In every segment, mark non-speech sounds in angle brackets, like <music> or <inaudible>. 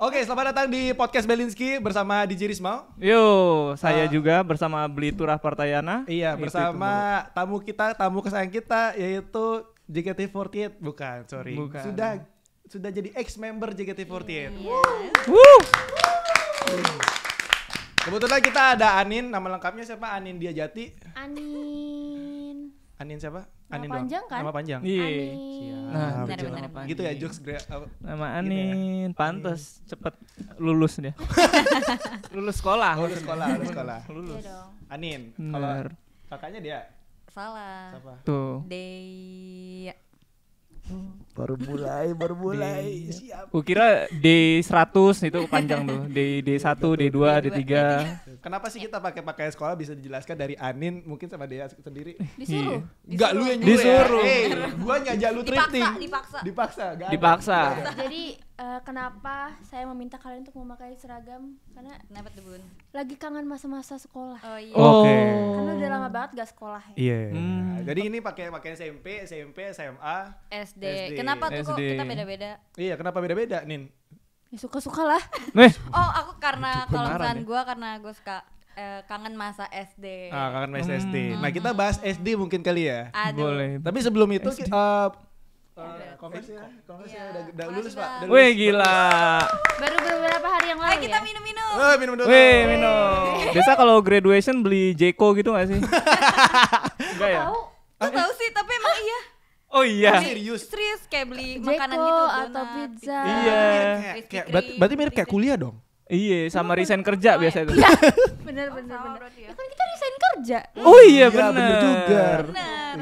Oke, selamat datang di podcast Belinski bersama DJ Risma. Yo, saya uh, juga bersama Blitura Partayana. Iya, bersama itu, tamu kita, tamu kesayangan kita yaitu JKT48 bukan, sorry. Bukan. Sudah sudah jadi ex member JKT48. Yes. Woo. Kebetulan kita ada Anin, nama lengkapnya siapa? Anin Diajati. Anin. Anin siapa? Anin nama panjang doang. kan? Nama panjang. Iya. Nah, benar, benar, Gitu ya jokes gue. Oh, nama gitu ya. Anin, gitu pantes Anin. cepet lulus dia. <laughs> lulus sekolah. Lulus sekolah, lulus sekolah. <laughs> lulus. Iya Anin, kalau kakaknya dia salah. Siapa? Tuh. Dea baru mulai baru mulai <laughs> D, siap kira D 100 itu panjang tuh D D 1 D 2 D 3 kenapa sih kita pakai pakai sekolah bisa dijelaskan dari Anin mungkin sama dia sendiri disuruh enggak iya. lu yang disuruh ya. Eh, hey, gua ngajak lu tripting dipaksa dipaksa dipaksa, dipaksa. jadi eh, kenapa saya meminta kalian untuk memakai seragam karena kenapa tuh lagi kangen masa-masa sekolah oh iya karena udah lama banget gak sekolah ya iya nah, jadi ini pakai pakai SMP SMP SMA SD, SD. Kenapa Kenapa eh, tuh kok kita beda-beda? Iya, kenapa beda-beda, Nin? Ya suka-suka lah. Nih. oh, aku karena kalau misalkan gue karena gue suka eh, kangen masa SD. Ah, kangen masa hmm. SD. Nah, kita bahas SD mungkin kali ya. Aduh. Boleh. Tapi sebelum itu kita uh, Uh, kongres ya, iya. ya, udah, udah lulus pak. Wih gila. Baru beberapa hari yang eh, lalu Ayo kita ya? minum-minum. Oh, minum dulu. Wih minum. Biasa kalau graduation beli Jeko gitu gak sih? <laughs> Enggak ya? Tahu, ah, tahu sih tapi emang iya. Oh iya. Oh, serius. Serius kayak beli makanan gitu atau gitu. pizza. Iya. iya. Kayak, berarti mirip kayak kuliah dong. Iya, sama resign kerja oh, iya. biasanya. biasa itu. Iya. <laughs> bener bener oh, kan kita resign kerja. Oh iya, iya bener. juga.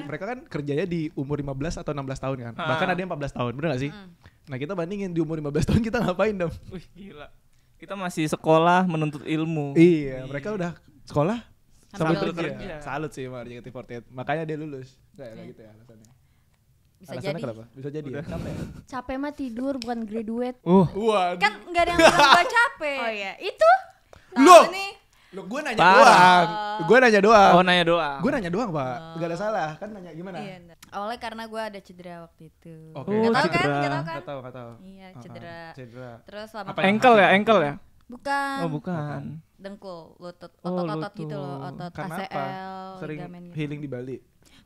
Mereka kan kerjanya di umur 15 atau 16 tahun kan. Ah. Bahkan ada yang 14 tahun, bener gak sih? Hmm. Nah, kita bandingin di umur 15 tahun kita ngapain dong? Wih, gila. Kita masih sekolah menuntut ilmu. Iya, mereka udah sekolah sama kerja. kerja. Salut sih sama JKT48. Makanya dia lulus. Kayak gitu ya alasannya bisa Alasannya jadi kenapa? bisa jadi ya? capek capek mah tidur bukan graduate uh Waduh. kan nggak ada yang bilang gua capek oh iya itu lo nih lo gue nanya doang uh, oh. gue nanya doang oh nanya doang gue nanya doang pak uh, oh. gak ada salah kan nanya gimana iya, awalnya karena gue ada cedera waktu itu okay. oh, gak tau kan gak tau kan gak tau gak tau iya cedera uh, cedera terus lama apa engkel ya engkel ya bukan oh bukan dengkul lutut otot-otot oh, gitu loh otot ACL apa? sering healing di Bali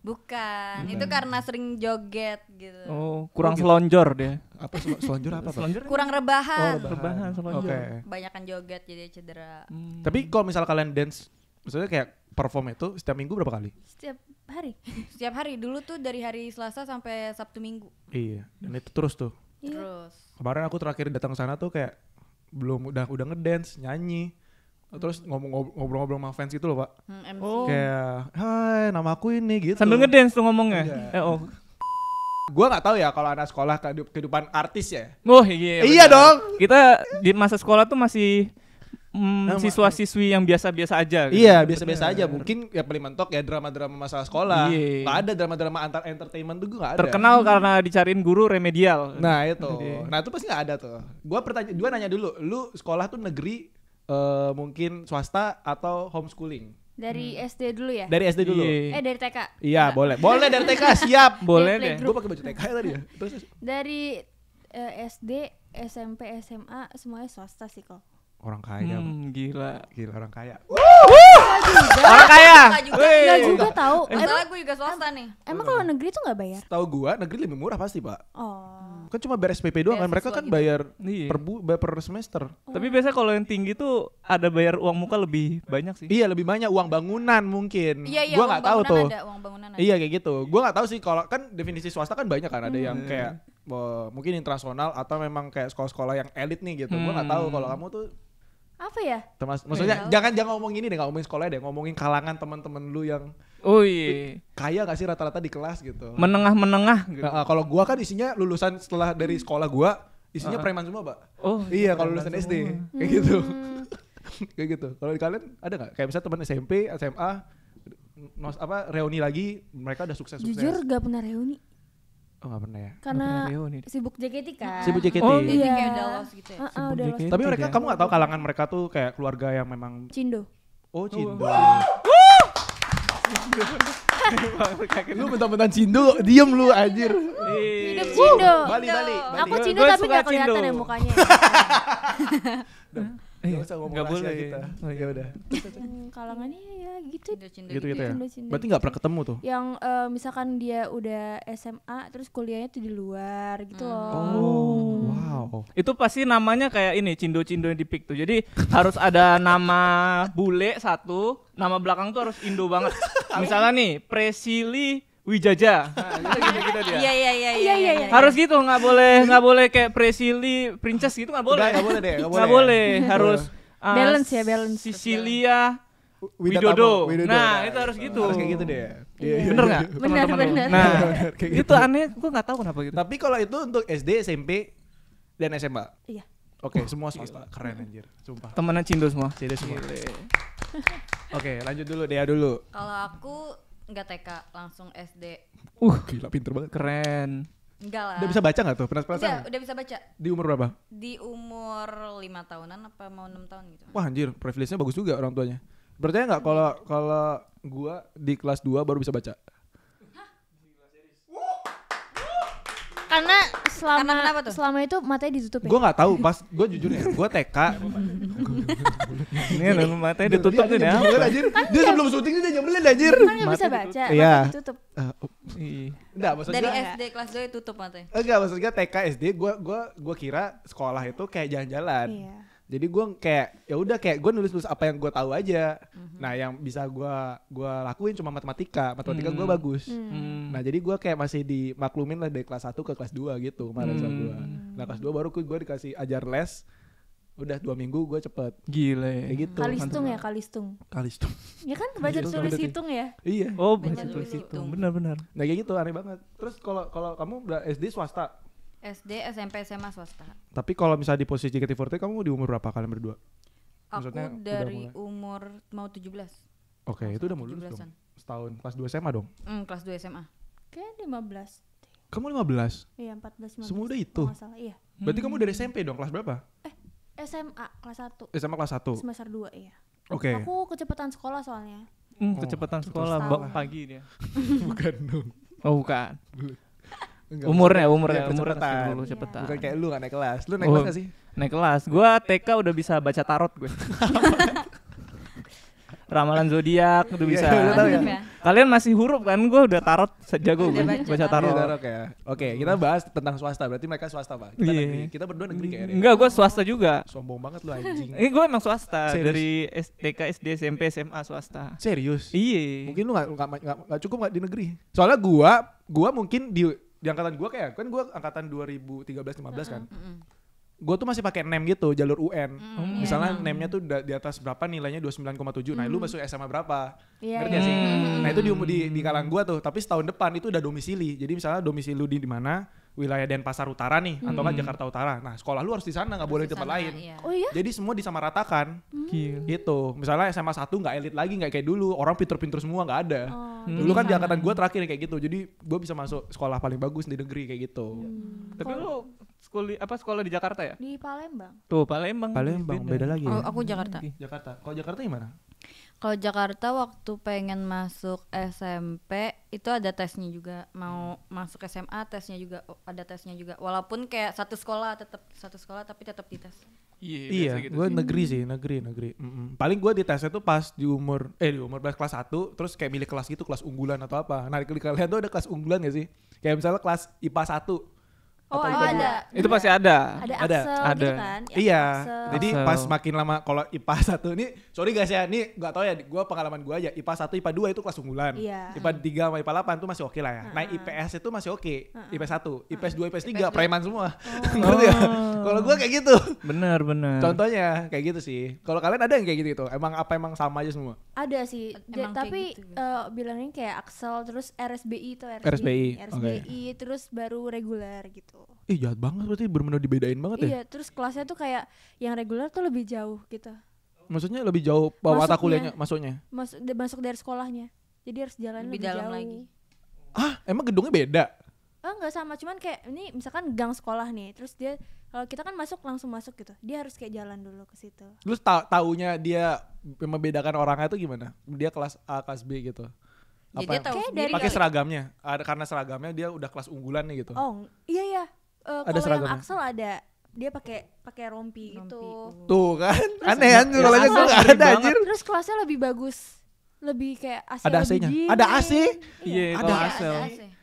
Bukan, itu karena sering joget gitu. Oh, kurang oh, gitu. selonjor dia. Apa selonjor apa, Selonjor kurang rebahan. Oh, rebahan, rebahan selonjor. Okay. Banyakan joget jadi cedera. Hmm. Tapi kalau misal kalian dance, maksudnya kayak perform itu setiap minggu berapa kali? Setiap hari. <laughs> setiap hari. Dulu tuh dari hari Selasa sampai Sabtu Minggu. Iya, dan itu terus tuh. Terus. Kemarin aku terakhir datang sana tuh kayak belum udah udah ngedance, nyanyi terus ngobrol-ngobrol sama fans gitu loh pak hmm, MC. Oh. kayak hai nama aku ini gitu sambil ngedance tuh ngomongnya yeah. eh, oh gue nggak tahu ya kalau anak sekolah kehidupan artis ya oh iya iya iya dong kita di masa sekolah tuh masih mm, nah, siswa-siswi yang biasa-biasa aja. Gitu. Iya, biasa-biasa aja. Mungkin ya paling mentok ya drama-drama masalah sekolah. Iya. Gak ada drama-drama antar entertainment tuh gue gak ada. Terkenal hmm. karena dicariin guru remedial. Nah itu, nah itu pasti gak ada tuh. Gue pertanyaan, gue nanya dulu, lu sekolah tuh negeri uh, mungkin swasta atau homeschooling? Dari hmm. SD dulu ya? Dari SD dulu. Yeah. Eh dari TK. Iya, boleh. Boleh dari TK, <laughs> siap. boleh deh. Gue pakai baju TK ya tadi ya. Terus dari uh, eh, SD, SMP, SMA semuanya swasta sih kok orang kaya hmm, gila gila orang kaya orang kaya nggak juga tahu eh, emang gue juga swasta nih emang kalau negeri tuh nggak bayar tahu gue negeri lebih murah pasti pak oh kan cuma beres PP doang kan mereka kan bayar iya. per bayar per semester oh. tapi biasanya kalau yang tinggi tuh ada bayar uang muka lebih banyak sih iya lebih banyak uang bangunan mungkin iya, iya, gue nggak tahu tuh ada, uang bangunan ada. iya kayak gitu gue nggak tahu sih kalau kan definisi swasta kan banyak kan ada hmm. yang kayak mungkin internasional atau memang kayak sekolah-sekolah yang elit nih gitu. Hmm. Gue nggak tahu kalau kamu tuh apa ya? Iya. maksudnya jangan jangan ngomong ini deh, gak ngomongin sekolah deh, ngomongin kalangan teman-teman lu yang Oh iya. Kaya gak sih rata-rata di kelas gitu? Menengah-menengah gitu. Nah, kalau gua kan isinya lulusan setelah dari sekolah gua, isinya uh. preman semua, Pak. Oh. Iya, iya kalau lulusan semua. SD. Kayak hmm. gitu. <laughs> kayak gitu. Kalau di kalian ada nggak? Kayak misalnya teman SMP, SMA, nos apa reuni lagi, mereka udah sukses-sukses. Jujur gak pernah reuni. Oh gak pernah ya? Karena pernah sibuk JKT kan? Sibuk JKT. Oh iya. yeah. udah gitu ya? Uh, uh, JKT. Tapi mereka, kamu gak tahu kalangan mereka tuh kayak keluarga yang memang... Cindo. Oh, oh Cindo. lu bentar-bentar Cindo, diem lu anjir. Hidup Cindo. Bali, Bali, Bali. Aku Cindo tapi gak kelihatan ya mukanya. <laughs> <laughs> Iya, nggak usah boleh. kita. Oh, ya udah. Hmm, Kalangannya ya gitu. cindo gitu, gitu, ya. Berarti nggak pernah ketemu tuh? Yang eh, misalkan dia udah SMA terus kuliahnya tuh di luar gitu hmm. loh. Oh, wow. Itu pasti namanya kayak ini cindo-cindo yang dipik tuh. Jadi harus ada nama bule satu, nama belakang tuh harus Indo banget. <laughs> Misalnya nih Presili Wijaja. Ah, <laughs> iya, iya iya iya, Iya iya iya iya. iya, Harus gitu nggak boleh nggak boleh kayak Presili Princess gitu nggak boleh. Nggak boleh deh. Nggak boleh. Harus uh, balance ah, ya balance. Sicilia Widodo. Widodo. Nah, nah, itu harus gitu. Harus kayak gitu deh. Iya. iya, iya. Bener nggak? <laughs> Nah, bener bener. Nah, itu gitu. aneh. Gue nggak tahu kenapa gitu. Tapi kalau itu untuk SD, SMP, dan SMA. Iya. Oke, okay, semua swasta. Keren anjir, sumpah. Temenan Cindo semua. Cindo semua. Oke, lanjut dulu, Dea dulu. Kalau aku Enggak TK, langsung SD. Uh, gila pinter banget. Keren. Enggak lah. Udah bisa baca gak tuh? Pernah pernah Udah, udah bisa baca. Di umur berapa? Di umur 5 tahunan apa mau 6 tahun gitu. Wah anjir, privilege-nya bagus juga orang tuanya. Berarti nggak iya. kalau kalau gua di kelas 2 baru bisa baca? karena selama karena kenapa tuh? selama itu matanya ditutup ya? Gue nggak tahu pas gue jujur ya, gue TK. Ini yang matanya ditutup nih ya. Kan dia iya. sebelum syuting dia nyebelin anjir. Kan nggak bisa baca, iya. ditutup. Enggak, eh, oh, Dari SD kelas 2 tutup matanya. Enggak, maksudnya TK SD gue gue gue kira sekolah itu kayak jalan-jalan. Iya jadi gue kayak ya udah kayak gue nulis nulis apa yang gue tahu aja mm-hmm. nah yang bisa gue gue lakuin cuma matematika matematika mm. gue bagus mm. nah jadi gue kayak masih dimaklumin lah dari kelas 1 ke kelas 2 gitu kemarin mm. gue nah kelas 2 baru gue dikasih ajar les udah dua minggu gue cepet gile ya gitu kalistung ya kalistung kalistung ya kan baca tulis hitung ya iya oh baca tulis hitung benar-benar nah kayak gitu aneh banget terus kalau kalau kamu SD swasta SD, SMP, SMA swasta. Tapi kalau misalnya di posisi JKT48 kamu di umur berapa kalian berdua? Aku Maksudnya dari udah umur mau 17. Oke, okay, itu udah mau lulus dong. Setahun kelas 2 SMA dong. Hmm, kelas 2 SMA. Kayaknya 15. Kamu 15? Iya, 14 15. Semudah itu. Oh, iya. Berarti hmm. kamu dari hmm. SMP dong, kelas berapa? Eh, SMA kelas 1. SMA kelas 1. Semester 2, iya. Oke. Okay. Aku kecepatan sekolah soalnya. Hmm, oh, kecepatan sekolah, sekolah, pagi dia. <laughs> bukan dong. Oh, bukan. Enggak, umurnya, umurnya, ya, umurnya cepetan. dulu cepetan. Bukan kayak lu gak kan, naik kelas. Lu naik oh, kelas gak sih? Naik kelas. Gua TK udah bisa baca tarot gue. <laughs> Ramalan zodiak udah iya, bisa. Iya, ya, ya, ya. Kalian masih huruf kan? Gue udah tarot sejago gue baca tarot. Iya, tarot ya. Oke, kita bahas tentang swasta. Berarti mereka swasta, Pak. Kita yeah. negeri. Kita berdua negeri kayaknya. Enggak, gue swasta juga. Sombong banget lu anjing. Ini eh, gue emang swasta Serius? dari TK, SD, SMP, SMA swasta. Serius? Iya. Mungkin lu gak, gak, gak, gak cukup gak di negeri. Soalnya gue, gue mungkin di di angkatan gue kayak kan gue angkatan 2013 15 uh belas kan. Uh -uh. Gue tuh masih pakai nem gitu, jalur UN. Mm, oh, Misalnya yeah. nemnya tuh di atas berapa nilainya 29,7. Mm. Nah, lu masuk SMA berapa? Yeah, Ngerti yeah. sih? Mm. Nah, itu di di, di kalangan gue tuh, tapi setahun depan itu udah domisili. Jadi misalnya domisili lu di, di mana, wilayah Denpasar Utara nih hmm. atau kan Jakarta Utara. Nah, sekolah lu harus di sana, nggak boleh di tempat sana, lain. Iya. Oh iya. Jadi semua disamaratakan. Hmm. Gitu. Misalnya SMA satu nggak elit lagi, nggak kayak dulu. Orang pinter-pinter semua nggak ada. Oh, Dulu kan di angkatan gue terakhir kayak gitu. Jadi gue bisa masuk sekolah paling bagus di negeri kayak gitu. Hmm. Tapi lu sekolah apa sekolah di Jakarta ya? Di Palembang. Tuh, Palembang. Palembang beda, beda lagi. Ya? aku Jakarta. Jakarta. Kalau Jakarta gimana? Kalau Jakarta waktu pengen masuk SMP itu ada tesnya juga. Mau hmm. masuk SMA tesnya juga oh, ada tesnya juga. Walaupun kayak satu sekolah tetap satu sekolah tapi tetap dites. Yeah, iya, iya gitu gue negeri sih, hmm. negeri, negeri. Mm-mm. Paling gue di tesnya tuh pas di umur, eh di umur kelas 1, terus kayak milih kelas gitu, kelas unggulan atau apa. Nah, di kalian tuh ada kelas unggulan gak sih? Kayak misalnya kelas IPA 1, Oh, ada. ada. Itu pasti ada. Ada, ada. Axel ada. gitu kan? Ya, iya. Aksel. Jadi pas makin lama kalau IPA satu ini sorry guys ya, ini gak tau ya gua pengalaman gua aja IPA satu IPA dua itu kelas unggulan. Iya. IPA 3 sama IPA 8 itu masih oke okay lah ya. Uh-huh. Nah, IPS itu masih oke. Okay. IPS satu IPS dua IPS tiga preman semua. Oh. Ngerti Kalau gua kayak gitu. Benar, benar. Contohnya kayak gitu sih. Kalau kalian ada yang kayak gitu itu Emang apa emang sama aja semua? Ada sih. Emang tapi gitu. uh, bilangnya kayak Axel terus RSBI itu RSBI, RSBI, RSBI okay. terus baru reguler gitu ih jahat banget berarti bener-bener dibedain banget iya, ya iya terus kelasnya tuh kayak yang reguler tuh lebih jauh gitu maksudnya lebih jauh bawa mata kuliahnya masuknya masuk masuk dari sekolahnya jadi harus jalan lebih, lebih jauh. lagi ah emang gedungnya beda oh nggak sama cuman kayak ini misalkan gang sekolah nih terus dia kalau kita kan masuk langsung masuk gitu dia harus kayak jalan dulu ke situ terus ta taunya dia membedakan orangnya tuh gimana dia kelas A kelas B gitu apa pakai seragamnya. karena seragamnya dia udah kelas unggulan nih gitu. Oh, iya iya. Uh, ada seragamnya Axel ada dia pakai pakai rompi, rompi itu. Uh. Tuh kan, terus aneh kan kalau aja gue gak ada anjir. Terus kelasnya lebih bagus. Lebih kayak AC Ada AC-nya. Ada AC? Iya, iya ada AC.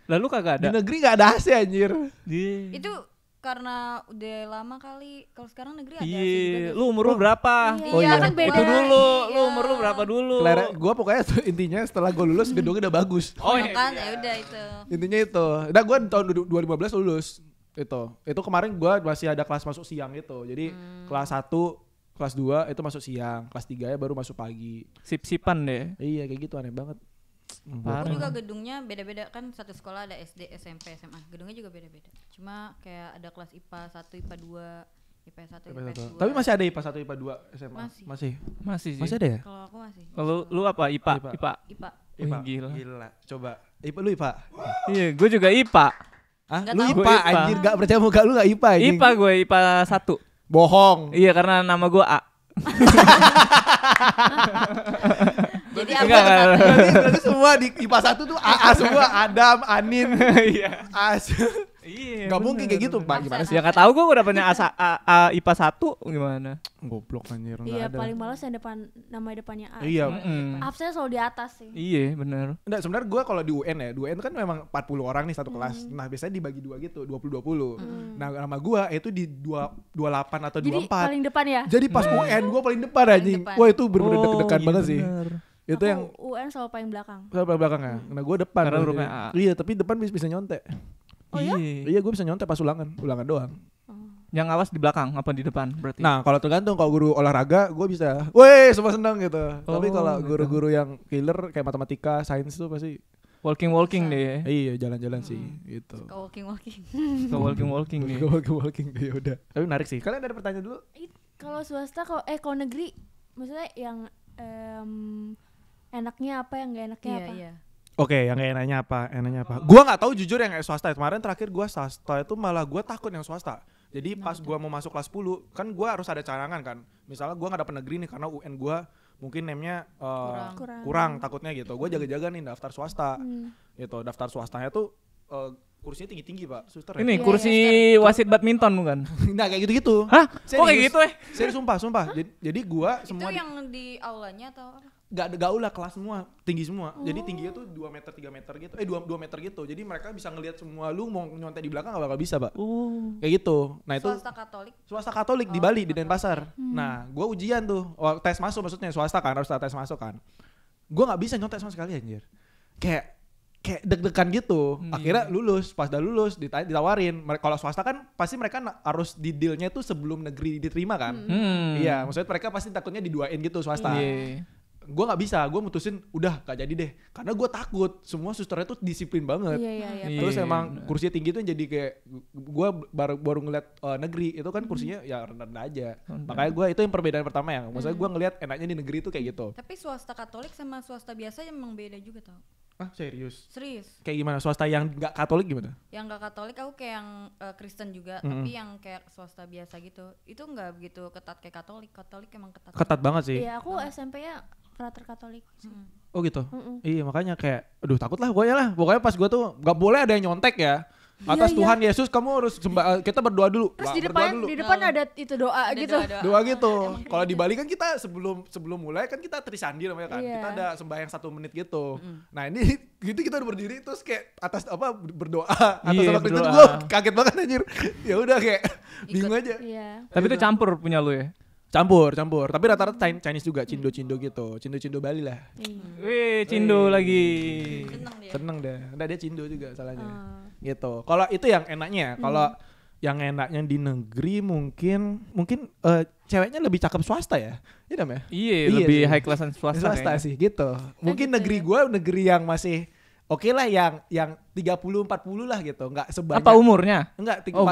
Lalu kagak ada. Di negeri gak ada AC anjir. yeah. Itu karena udah lama kali kalau sekarang negeri ada Iya, lu umur lu berapa? Iya, oh, iya, iya. kan beda. Itu dulu, iya. lu umur lu berapa dulu? Kelera, gua pokoknya <laughs> intinya setelah gua lulus gedungnya udah bagus. <laughs> Oh, iya. iya. kan ya udah itu. Intinya itu. Nah, gua tahun 2015 lulus itu. Itu kemarin gua masih ada kelas masuk siang itu. Jadi hmm. kelas 1 kelas 2 itu masuk siang, kelas 3 ya baru masuk pagi. Sip-sipan deh. Iya, kayak gitu aneh banget. Parah. Aku juga gedungnya beda-beda kan satu sekolah ada SD, SMP, SMA. Gedungnya juga beda-beda. Cuma kayak ada kelas IPA 1, IPA 2, IPA 1, IPA 2. Tapi masih ada IPA 1, IPA 2 SMA. Masih. Masih. Masih sih. Masih ada ya? Kalau aku masih. Kalau lu apa? IPA, IPA. IPA. IPA. IPA. Oh, gila. Gila. Coba. IPA lu IPA. Iya, gue juga IPA. Ah, lu IPA, IPA anjir gak percaya muka lu gak IPA ini. IPA gue IPA 1. Bohong. Iya, karena nama gue A. Jadi apa? Enggak, enggak, enggak. Berarti, berarti semua di IPA satu tuh AA semua Adam, Anin, <laughs> iya. Iya. Gak mungkin kayak gitu, Pak. Gimana sih? Ya enggak tahu gua udah punya asa, A, A, IPA 1 gimana. Goblok anjir enggak iya, ada. Iya, paling males yang depan nama depannya A. Iya. iya mm. Absennya selalu di atas sih. Iya, benar. Enggak, sebenarnya gua kalau di UN ya, di UN kan memang 40 orang nih satu kelas. Mm. Nah, biasanya dibagi dua gitu, 20 20. Mm. Nah, nama gua itu di 2 28 atau 24. Jadi paling depan ya? Jadi pas mm. UN gua paling depan anjing. Wah, itu benar-benar oh, deg-degan iya, banget bener. sih itu yang UN selalu paling belakang selalu paling belakang ya hmm. nah gue depan karena iya tapi depan bisa bisa nyontek oh iya iya gue bisa nyontek pas ulangan ulangan doang oh. yang awas di belakang apa di depan berarti? Nah, kalau tergantung kalau guru olahraga gue bisa, "Woi, semua senang" gitu. Oh, Tapi kalau gitu. guru-guru yang killer kayak matematika, sains itu pasti walking walking deh. Iya, jalan-jalan hmm. sih gitu. Suka walking walking. Suka walking walking nih. Suka walking walking ya udah. Tapi menarik sih. Kalian ada pertanyaan dulu? Kalau swasta kalau eh kalau negeri maksudnya yang um, enaknya apa yang gak enaknya iya, apa iya. Oke, okay, yang enaknya apa? Enaknya apa? Gua nggak tahu jujur yang swasta. Kemarin terakhir gua swasta itu malah gua takut yang swasta. Jadi nah, pas gua mau masuk kelas 10, kan gua harus ada cadangan kan. Misalnya gua nggak ada negeri nih karena UN gua mungkin namanya uh, eh, kurang. kurang. kurang takutnya gitu. Gua jaga-jaga nih daftar swasta. Hmm. Gitu, daftar swastanya tuh uh, kursinya tinggi-tinggi pak suster ya? ini ya, kursi ya, wasit badminton bukan <laughs> nah kayak gitu-gitu hah serius, kok kayak gitu eh serius sumpah sumpah jadi, jadi gua semua itu yang di, di aulanya atau apa gak gaulah kelas semua tinggi semua oh. jadi tingginya tuh 2 meter 3 meter gitu eh 2, 2 meter gitu jadi mereka bisa ngelihat semua lu mau nyontek di belakang gak bakal bisa pak oh. kayak gitu nah itu swasta katolik swasta katolik oh, di Bali oh, katolik. di Denpasar hmm. nah gue ujian tuh oh, tes masuk maksudnya swasta kan harus tes masuk kan gue nggak bisa nyontek sama sekali anjir kayak kayak deg-degan gitu hmm. akhirnya lulus pas udah lulus ditawarin kalau swasta kan pasti mereka harus di dealnya tuh sebelum negeri diterima kan hmm. iya maksudnya mereka pasti takutnya diduain gitu swasta yeah gue nggak bisa gue mutusin udah gak jadi deh karena gue takut semua susternya tuh disiplin banget yeah, yeah, yeah. terus iya, emang kursinya tinggi tuh jadi kayak gue baru baru ngeliat uh, negeri itu kan kursinya hmm. ya rendah aja hmm. makanya gue itu yang perbedaan pertama ya maksudnya hmm. gue ngeliat enaknya di negeri itu kayak gitu tapi swasta katolik sama swasta biasa emang beda juga tau Ah serius? Serius. Kayak gimana swasta yang nggak Katolik gimana? Yang nggak Katolik aku kayak yang uh, Kristen juga, mm -hmm. tapi yang kayak swasta biasa gitu. Itu nggak begitu ketat kayak Katolik. Katolik emang ketat. Ketat juga. banget sih. Iya aku SMP-nya frater Katolik. Sih. Oh gitu. Mm -hmm. Iya makanya kayak, aduh takut lah gue ya lah. Pokoknya pas gue tuh nggak boleh ada yang nyontek ya Iya, atas iya, Tuhan Yesus kamu harus sembah eh, kita berdoa dulu. Terus Wah, di depan dulu. di depan nah, ada itu doa ada gitu. Doa, doa. doa gitu. Kalau di gitu. Bali kan kita sebelum sebelum mulai kan kita trisandi namanya kan. Iya. Kita ada sembahyang satu menit gitu. Mm. Nah, ini <laughs> gitu kita udah berdiri terus kayak atas apa berdoa iya, atas yeah, berdoa. gue kaget banget anjir. ya udah kayak bingung aja. Iya. Tapi itu gitu. campur punya lu ya campur campur tapi rata-rata hmm. Chinese juga cindo cindo gitu cindo cindo Bali lah Weh, iya. wih cindo lagi seneng dia seneng deh nah, dia cindo juga salahnya uh gitu. Kalau itu yang enaknya. Hmm. Kalau hmm. yang enaknya di negeri mungkin mungkin uh, ceweknya lebih cakep swasta ya. Iya ya? Iya, iya, lebih sih. high class swasta. Swasta kayaknya. sih gitu. Mungkin gitu negeri ya. gue negeri yang masih Oke okay lah yang yang 30 40 lah gitu, enggak sebanyak Apa umurnya? Enggak, tiga, oh,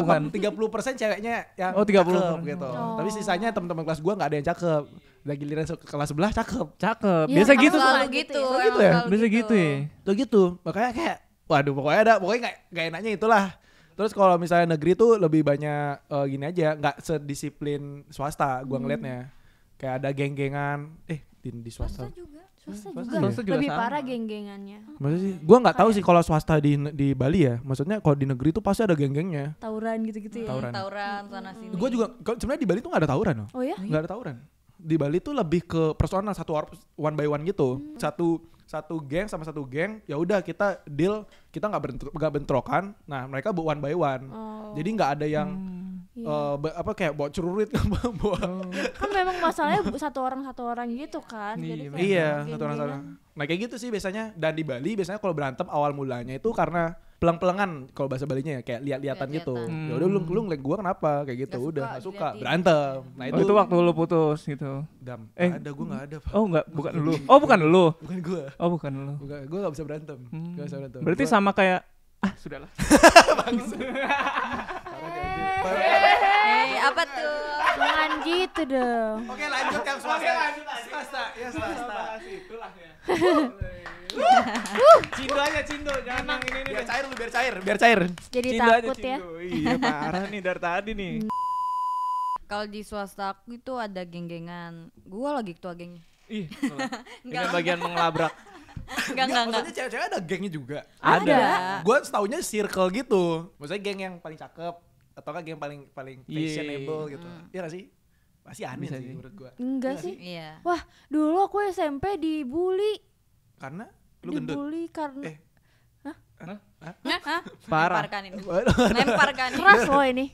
40, bukan. 30% ceweknya yang Oh, 30 cakep, gitu. Oh. Tapi sisanya teman-teman kelas gua enggak ada yang cakep. Lagi giliran ke kelas sebelah cakep. Cakep. Ya, Biasa gitu selalu gitu. gitu. Selalu gitu ya? Gitu ya? Biasa gitu. gitu ya. Tuh gitu. Makanya kayak waduh pokoknya ada pokoknya gak, gak enaknya itulah terus kalau misalnya negeri tuh lebih banyak uh, gini aja nggak sedisiplin swasta gua hmm. ngelihatnya kayak ada geng-gengan eh di, di swasta, Masa juga swasta, juga, swasta juga lebih sama. parah geng-gengannya maksudnya sih gua nggak tahu sih kalau swasta di di Bali ya maksudnya kalau di negeri tuh pasti ada geng-gengnya tawuran gitu-gitu ya tauran tauran sana sini gua juga sebenarnya di Bali tuh gak ada tauran loh oh ya Gak ada tauran di Bali tuh lebih ke personal satu one by one gitu hmm. satu satu geng sama satu geng ya udah kita deal kita nggak bentrok bentrokan nah mereka buat one by one oh. jadi nggak ada yang hmm, uh, apa kayak bawa cerurit <laughs> bawa oh. kan memang masalahnya satu orang satu orang gitu kan iya, jadi iya satu orang satu orang nah kayak gitu sih biasanya dan di Bali biasanya kalau berantem awal mulanya itu karena pelang-pelangan kalau bahasa Balinya ya kayak lihat-lihatan gitu. Ya hmm. Ya udah lu lu ngeliat gua kenapa kayak gitu. Gak udah enggak suka, suka. berantem. Nah oh, itu, oh, itu waktu lu putus gitu. Dam. Eh, ada gua enggak ada, Pak. Oh, enggak bukan lu. <laughs> Oh, bukan lu. Bukan gua. Oh, bukan lu. Bukan gua enggak bisa berantem. Hmm. Gak bisa berantem. Berarti gua, sama kayak ah, sudahlah. <laughs> Bangsa. Eh, apa tuh? Jangan gitu dong. Oke, lanjut yang swasta. Oke, lanjut Swasta, ya swasta. Itulah ya. <laughs> cindo aja cindo, jangan Emang. yang ini nih. Biar cair lu, biar cair, biar cair. Jadi cindo takut aja, cindo. ya. Iya parah nih dari tadi nih. Kalau di swasta aku itu ada geng-gengan. Gua lagi ketua gengnya. Ih, <laughs> ini bagian mengelabrak. Enggak, enggak, enggak. Maksudnya cewek-cewek ada gengnya juga. Ada. ada. Gue setahunya circle gitu. Maksudnya geng yang paling cakep atau kan geng paling paling iya, fashionable yeah. Iya. gitu. Hmm. Iya gak sih? Pasti aneh Bisa sih, menurut gue. Enggak iya sih. Iya. Wah, dulu aku SMP dibully. Karena? lu dibully gendut dibully karena eh. Hah? Hah? Hah? Hah? Parah. Lemparkan ini. Lemparkan ini. Keras loh ini.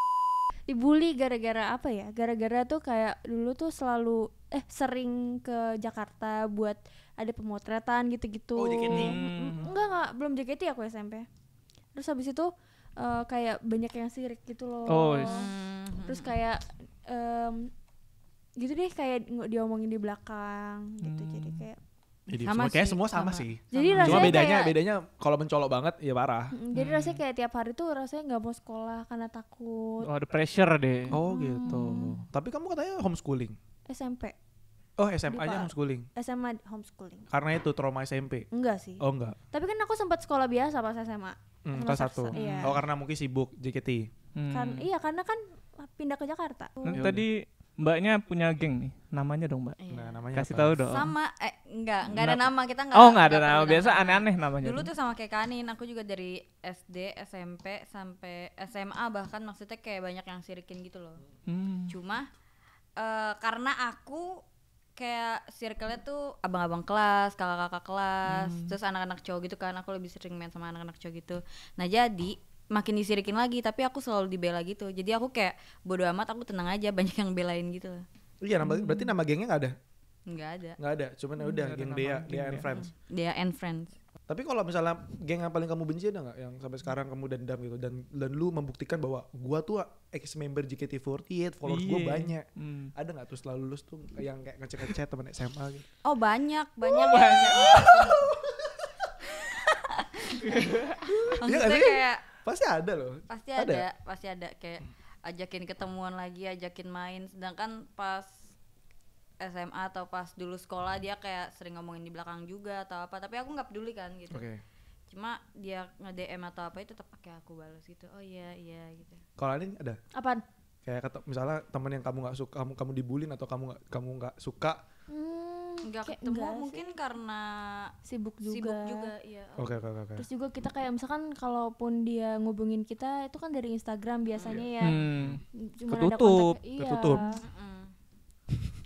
<laughs> Dibully gara-gara apa ya? Gara-gara tuh kayak dulu tuh selalu eh sering ke Jakarta buat ada pemotretan gitu-gitu. Oh, JKT. Hmm. Mm, enggak, enggak, belum JKT aku SMP. Terus habis itu uh, kayak banyak yang sirik gitu loh. Oh. Hmm. Terus kayak um, gitu deh kayak diomongin di belakang gitu. Hmm. Jadi kayak jadi sama kayak semua sama, sama sih. Jadi sama. Cuma bedanya kayak, bedanya kalau mencolok banget ya parah. Hmm, jadi hmm. rasanya kayak tiap hari tuh rasanya nggak mau sekolah karena takut. Oh, ada pressure deh. Oh, gitu. hmm. gitu. Tapi kamu katanya homeschooling. SMP. Oh, SMA-nya homeschooling. SMA homeschooling. Karena itu trauma SMP. Enggak sih. Oh, enggak. Tapi kan aku sempat sekolah biasa pas SMA. Hmm, kelas satu. Iya. Oh, karena mungkin sibuk JKT. Hmm. Kan iya, karena kan pindah ke Jakarta. Hmm. tadi Mbaknya punya geng nih, namanya dong Mbak. Iya. Nah, namanya Kasih tahu dong. Sama eh enggak, enggak ada nama, kita enggak. Oh, enggak ada nama. Biasa aneh-aneh namanya. Dulu tuh sama kayak Kanin, aku juga dari SD, SMP sampai SMA bahkan maksudnya kayak banyak yang sirikin gitu loh. Hmm. Cuma uh, karena aku kayak circle-nya tuh abang-abang kelas, kakak-kakak kelas, hmm. terus anak-anak cowok gitu kan. Aku lebih sering main sama anak-anak cowok gitu. Nah, jadi makin disirikin lagi tapi aku selalu dibela gitu jadi aku kayak bodo amat aku tenang aja <laughs> banyak yang belain gitu iya nama, hmm. berarti nama gengnya nggak ada nggak ada nggak ada cuman ya udah geng dia dia and friends dia and friends tapi kalau misalnya geng yang paling kamu benci ada nggak yang sampai sekarang kamu dendam gitu dan dan lu membuktikan bahwa gua tuh ex member JKT48 followers gue gua iya. banyak hmm. ada nggak tuh selalu lulus tuh yang kayak ngecek ngecek teman SMA gitu oh banyak banyak oh, banyak, banyak. <laughs> maksudnya iya kayak pasti ada loh pasti ada, ada. Ya? pasti ada kayak ajakin ketemuan lagi ajakin main sedangkan pas SMA atau pas dulu sekolah dia kayak sering ngomongin di belakang juga atau apa tapi aku nggak peduli kan gitu okay. cuma dia nge DM atau apa itu tetap pakai aku balas gitu oh iya iya gitu kalau ini ada apaan kayak kata misalnya teman yang kamu nggak suka kamu kamu dibulin atau kamu gak, kamu nggak suka hmm nggak ketemu enggak mungkin sih. karena sibuk juga sibuk juga iya oke okay, oke okay, oke okay. terus juga kita kayak misalkan kalaupun dia ngubungin kita itu kan dari Instagram biasanya hmm. ya hmm. Cuma ketutup ada kontak, iya. ketutup mm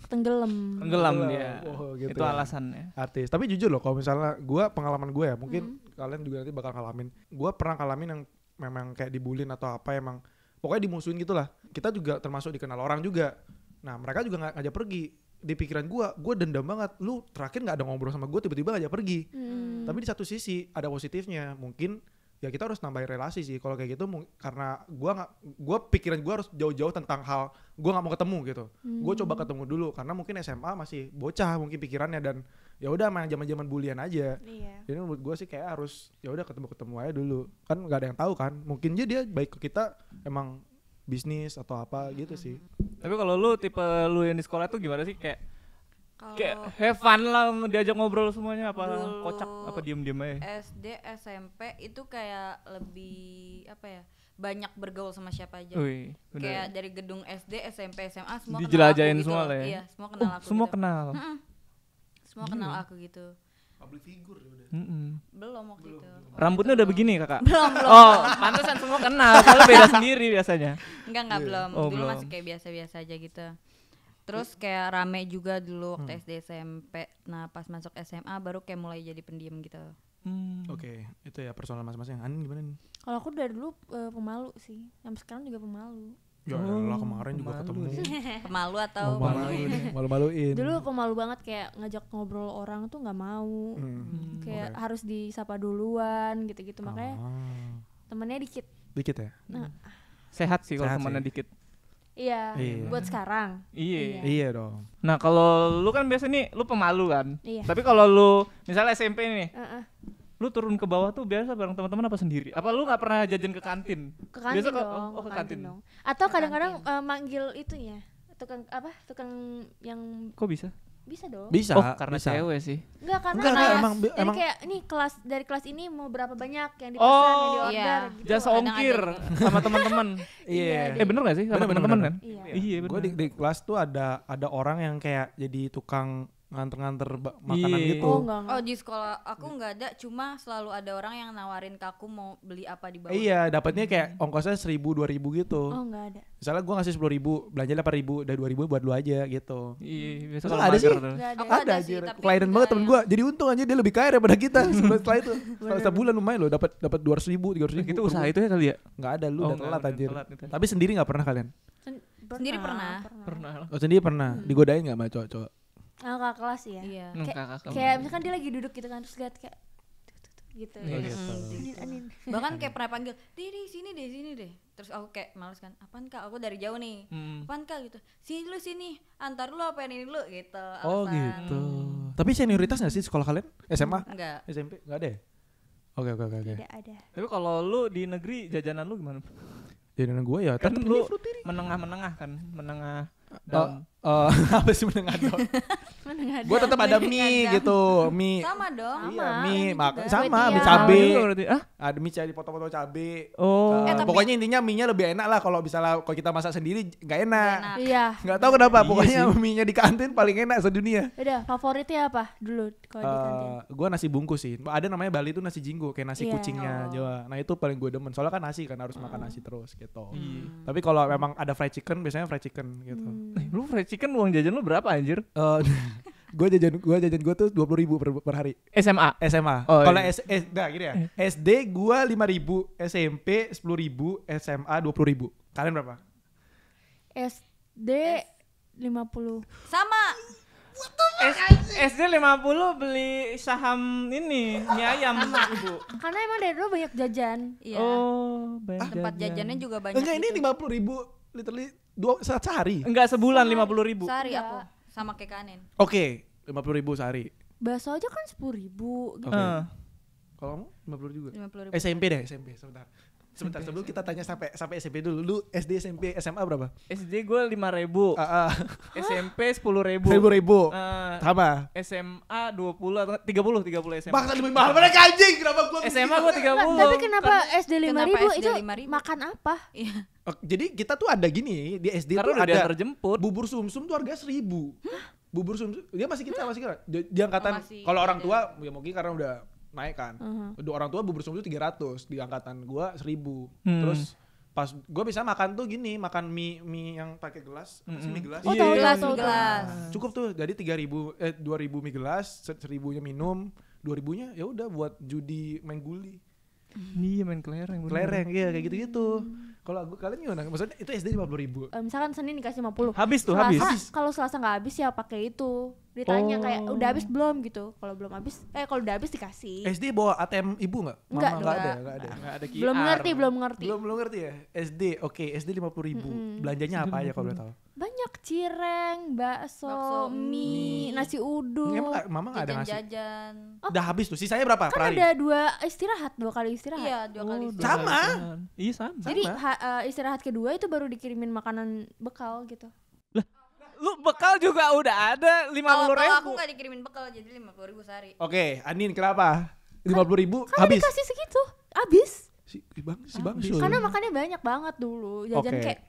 tenggelam tenggelam dia oh, gitu itu ya. alasannya artis tapi jujur loh kalau misalnya gue pengalaman gue ya mungkin mm. kalian juga nanti bakal ngalamin gue pernah ngalamin yang memang kayak dibulin atau apa emang pokoknya dimusuhin gitulah kita juga termasuk dikenal orang juga nah mereka juga nggak ngajak pergi di pikiran gue, gue dendam banget. Lu terakhir nggak ada ngobrol sama gue, tiba-tiba aja pergi. Hmm. Tapi di satu sisi ada positifnya, mungkin ya kita harus nambahin relasi sih. Kalau kayak gitu, karena gue nggak, gue pikiran gue harus jauh-jauh tentang hal gue nggak mau ketemu gitu. Hmm. Gue coba ketemu dulu, karena mungkin SMA masih bocah mungkin pikirannya dan ya udah main zaman-zaman bulian aja. Iya. Jadi menurut gue sih kayak harus ya udah ketemu-ketemu aja dulu. Kan nggak ada yang tahu kan. Mungkin aja dia baik ke kita emang bisnis atau apa hmm, gitu hmm, sih. Hmm. Tapi kalau lu tipe lu yang di sekolah itu gimana sih kayak Kalo kayak have fun lah diajak ngobrol semuanya apa kocak apa diem-diem aja SD SMP itu kayak lebih apa ya banyak bergaul sama siapa aja Ui, bener. kayak dari gedung SD SMP SMA semua dijelajahin kenal aku gitu semua gitu. lah ya iya, semua kenal oh, aku semua gitu. kenal hmm, semua Gila. kenal aku gitu public figure ya udah. Mm -mm. Belum waktu belum, itu. Belum. Rambutnya udah begini kakak? Belum, belum. Oh, pantesan semua kenal, kalau beda <laughs> sendiri biasanya. Enggak, enggak yeah. belum. Oh, dulu belum. masih kayak biasa-biasa aja gitu. Terus kayak rame juga dulu waktu hmm. SD SMP. Nah, pas masuk SMA baru kayak mulai jadi pendiam gitu. Hmm. Oke, okay. itu ya personal masing-masing Anin gimana nih? Kalau aku dari dulu uh, pemalu sih. Sampai sekarang juga pemalu. Ya oh, lah kemarin juga ketemu. <laughs> malu atau malu-maluin. Malu-maluin. Dulu pemalu banget kayak ngajak ngobrol orang tuh nggak mau. Hmm. Kayak okay. harus disapa duluan gitu-gitu makanya ah. temennya dikit. Dikit ya? Nah. Sehat sih kalau temennya dikit. Iya, iya. buat sekarang. Iya. Iya, iya dong. Nah, kalau lu kan biasa nih lu pemalu kan. Iya. Tapi kalau lu misalnya SMP nih. Uh -uh lu turun ke bawah tuh biasa bareng teman-teman apa sendiri? Apa lu nggak pernah jajan ke kantin? Ke kantin biasa dong. oh, ke kantin. dong. Atau kadang-kadang uh, manggil itunya tukang apa tukang yang kok bisa bisa dong bisa oh, karena bisa. cewek sih enggak karena enggak, kayak, emang, jadi emang kayak nih kelas dari kelas ini mau berapa banyak yang dipesan oh, yang diorder iya. gitu jasa ongkir <laughs> sama teman-teman <laughs> iya, iya. iya eh bener gak sih sama teman-teman kan iya, iya bener gue di, di kelas tuh ada ada orang yang kayak jadi tukang nganter-nganter iya. makanan gitu. Oh, oh di sekolah aku nggak ada, cuma selalu ada orang yang nawarin ke aku mau beli apa di bawah. Iya, dapatnya hmm. kayak ongkosnya seribu dua ribu gitu. Oh nggak ada. Misalnya gue ngasih sepuluh ribu, belanja delapan ribu, dan dua ribu buat lu aja gitu. Iya, biasa ada sih. Ada. ada, ada sih, banget temen gue. Jadi untung aja dia lebih kaya daripada kita <laughs> setelah itu. Setelah bulan lumayan loh, dapat dapat dua ratus ribu, tiga ratus ribu. Itu usaha itu ya kali ya? Nggak ada lu, oh, udah telat anjir. Tapi sendiri nggak pernah kalian? Sendiri pernah. Pernah. Oh, sendiri pernah. Hmm. Digodain nggak sama cowok-cowok? Ah, kakak kelas ya. Iya. Kayak kaya, Kayak misalkan dia lagi duduk gitu kan terus lihat kayak gitu. Yeah, gitu. Hmm, <laughs> Bahkan kayak pernah panggil, "Diri, sini deh, sini deh." Terus aku kayak males kan, "Apaan Kak? Aku dari jauh nih." Hmm. "Apaan Kak?" gitu. "Sini lu sini, antar lu apa ini lu gitu. Oh, gitu. Hmm. Tapi senioritas gak sih sekolah kalian? SMA? Enggak. SMP? Enggak ada ya? Oke, oke, oke. Tidak ada. Tapi kalau lu di negeri jajanan lu gimana? Jajanan gue ya, kan lu menengah-menengah kan, menengah eh, dan uh, <laughs> apa sih menengah dong? <laughs> Gue tetap ada mie gitu, mie. Sama dong. Iya, mie, mak sama mie cabe. Ah? Ada mie cari potong-potong cabe. Oh. Uh, eh, eh pokoknya intinya mie-nya lebih enak lah kalau bisa lah kalau kita masak sendiri nggak enak. enak. Iya. Nggak tahu kenapa, iya pokoknya iya mie-nya di kantin paling enak sedunia. Udah, favoritnya apa dulu kalau uh, di kantin? Eh, gue nasi bungkus sih. Ada namanya Bali itu nasi jinggo kayak nasi yeah. kucingnya oh. Jawa. Nah itu paling gue demen. Soalnya kan nasi kan harus hmm. makan oh. nasi terus gitu. Hmm. Tapi kalau memang ada fried chicken biasanya fried chicken gitu. Hmm. Eh, lu fried chicken chicken uang jajan lu berapa anjir? Eh, uh, <laughs> gue jajan gue jajan gue tuh dua puluh ribu per, per hari SMA SMA oh, iya. kalau iya. S, nah gini ya eh. SD gue lima ribu SMP sepuluh ribu SMA dua puluh ribu kalian berapa SD lima puluh sama SD lima puluh beli saham ini mie ayam ibu. Karena emang dari dulu banyak jajan. Iya. Oh, banyak. Tempat jajan. jajannya juga eh, banyak. Enggak, ini gitu. lima puluh ribu literally dua sehari? Enggak sebulan lima puluh ribu. Sehari aku sama kayak kanin. Oke, lima puluh ribu sehari. Bakso aja kan sepuluh ribu. Gitu. Okay. Uh. Kalau kamu lima puluh juga. puluh ribu. SMP deh SMP sebentar sebentar sebelum kita tanya sampai sampai SMP dulu. Lu SD, SMP, SMA berapa? SD gue lima ribu. Uh, ah, uh. Ah. SMP sepuluh ribu. Sepuluh ribu. Uh, eh, Sama. SMA dua puluh atau tiga puluh tiga puluh SMA. Maksa lebih mahal mereka anjing. Kenapa gue? SMA gue tiga puluh. Tapi kenapa SD lima ribu itu makan apa? Iya. Oh, jadi kita tuh ada gini di SD Karena tuh ada terjemput. bubur sumsum tuh harga seribu. Bubur sumsum dia masih kita masih kira di angkatan oh, kalau orang tua ya mungkin karena udah naik kan. Uh -huh. Orang tua bubur sum tiga 300, di angkatan gua 1000. Hmm. Terus pas gue bisa makan tuh gini makan mie mie yang pakai gelas mm -hmm. mie gelas oh yeah. Iya, tahu gelas tahu gelas nah, cukup tuh jadi tiga ribu eh dua ribu mie gelas seribunya minum dua ribunya ya udah buat judi main guli iya main kelereng kelereng iya kayak gitu gitu kalau aku kalian gimana? Maksudnya itu SD lima puluh ribu? Um, misalkan Senin dikasih lima puluh. Habis tuh, Selasa, habis. Kalau Selasa nggak habis ya pakai itu. Ditanya oh. kayak udah habis belum gitu. Kalau belum habis, eh kalau udah habis dikasih. SD bawa ATM ibu nggak? Nggak, ada, nggak ada. Gak ada Belum ngerti, belum ngerti. Belum belum ngerti ya. SD, oke, okay, SD lima puluh ribu. -hmm. Belanjanya apa aja kalau boleh tahu? banyak cireng, bakso, bakso mie, mie, nasi uduk. Emang mama gak ada nasi? Jajan. Oh, Udah habis tuh, sisanya berapa? Kan ada dua istirahat, dua kali istirahat. Iya, dua kali oh, istirahat. Sama. Iya, sama. Jadi ha, uh, istirahat kedua itu baru dikirimin makanan bekal gitu. Lah, lu bekal juga udah ada lima puluh ribu. aku gak dikirimin bekal jadi lima puluh ribu sehari. Oke, okay, Anin kenapa? Lima puluh ribu kan habis. Kan dikasih segitu, habis. Si, bang, si bang, Karena makannya banyak banget dulu, jajan okay. kayak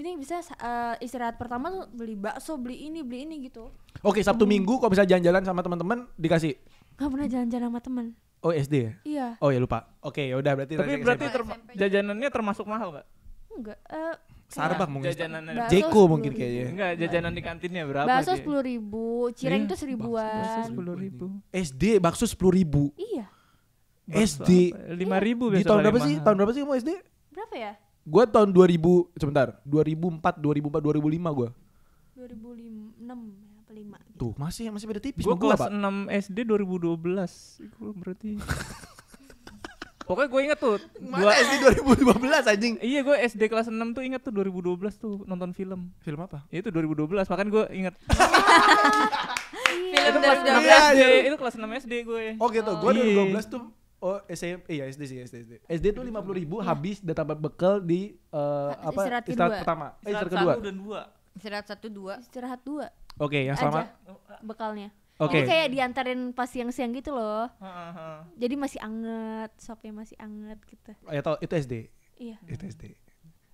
ini bisa uh, istirahat pertama tuh beli bakso, beli ini, beli ini gitu. Oke, okay, Sabtu hmm. Minggu kok bisa jalan-jalan sama teman-teman dikasih? Gak pernah jalan-jalan sama teman. Oh, SD ya? Iya. Oh ya lupa. Oke, okay, ya udah berarti Tapi berarti term jajanannya termasuk mahal, Kak? Enggak. Uh, Sarbak mungkin jajanan Jeko mungkin kayaknya enggak jajanan di kantinnya berapa bakso sepuluh ribu cireng itu iya, eh, seribuan bakso sepuluh ribu SD bakso sepuluh ribu iya SD lima iya. ribu di tahun berapa sih tahun berapa sih kamu SD berapa ya Gue tahun 2000 sebentar, 2004, 2004, 2005 gue. 2006 apa 5 gitu. Tuh, masih masih beda tipis. Gue kelas apa? 6 SD 2012. itu berarti <laughs> Pokoknya gue inget tuh Mana gua, SD 2012 anjing Iya gue SD kelas 6 tuh inget tuh 2012 tuh nonton film Film apa? Ya itu 2012 makanya gue inget Film <laughs> iya, itu kelas 6 SD, itu kelas 6 SD gue Oh gitu, gue iya. 2012 tuh Oh SMP iya SD sih SD SD. SD tuh lima puluh ribu iya. habis udah tambah bekal di uh, apa istirahat, istirahat kedua. pertama, eh, istirahat kedua. Satu dan dua. Istirahat satu dua. Istirahat dua. Oke okay, yang sama. Aja, bekalnya. Oke. Okay. Jadi kayak diantarin pas siang-siang gitu loh. Uh, uh, Jadi masih anget, sopnya masih anget gitu. Ya tau itu SD. Iya. Itu SD.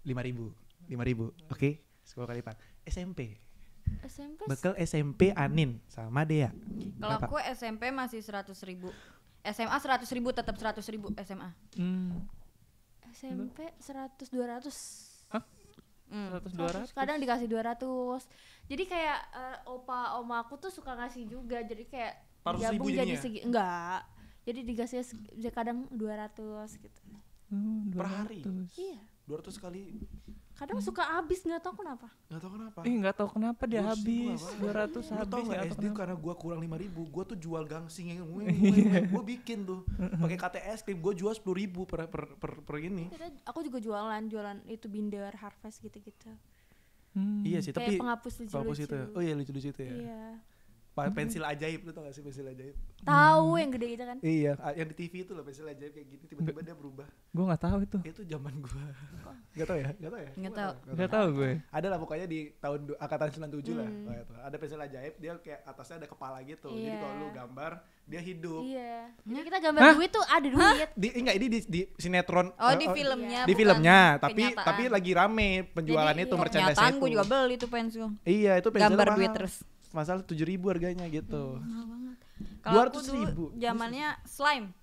Lima ribu, lima ribu. Oke, okay. sepuluh kali lipat. SMP. SMP. Bekal SMP Anin sama Dea. Kalau aku SMP masih seratus ribu. SMA seratus ribu tetap seratus ribu SMA hmm. SMP hmm, seratus dua ratus seratus kadang dikasih dua ratus jadi kayak uh, opa oma aku tuh suka ngasih juga jadi kayak gabung jadi segi enggak jadi dikasih kadang dua ratus gitu hmm, 200. per hari iya dua ratus kali kadang hmm. suka habis nggak tahu kenapa nggak tahu kenapa eh nggak tahu kenapa dia habis dua ratus habis nggak SD kenapa. karena gue kurang lima ribu gue tuh jual gangsing yang gue <laughs> bikin tuh pakai KTS krim gue jual sepuluh ribu per per per, per ini iya, aku juga jualan jualan itu binder harvest gitu gitu Hmm. Iya sih, tapi penghapus lucu, -lucu. itu. Ya? Oh iya lucu-lucu ya. Iya pensil ajaib lu tau gak sih pensil ajaib tahu hmm. yang gede gitu kan iya yang di TV itu loh pensil ajaib kayak gini tiba-tiba dia berubah gue nggak tahu itu itu zaman gue Gak tau ya gak tau ya Gak tau nggak tahu gue ada lah pokoknya di tahun angkatan 97 lah hmm. ada pensil ajaib dia kayak atasnya ada kepala gitu jadi iya. kalau lu gambar dia hidup. Iya. Jadi kita gambar Hah? duit tuh ada duit. Di enggak ini di, di sinetron. Oh, di eh, oh, filmnya. Di filmnya, tapi tapi lagi rame penjualannya itu iya. merchandise itu. gue juga beli tuh pensil. Iya, itu pensil gambar duit terus masalah tujuh ribu harganya gitu hmm, banget. dua ratus ribu zamannya slime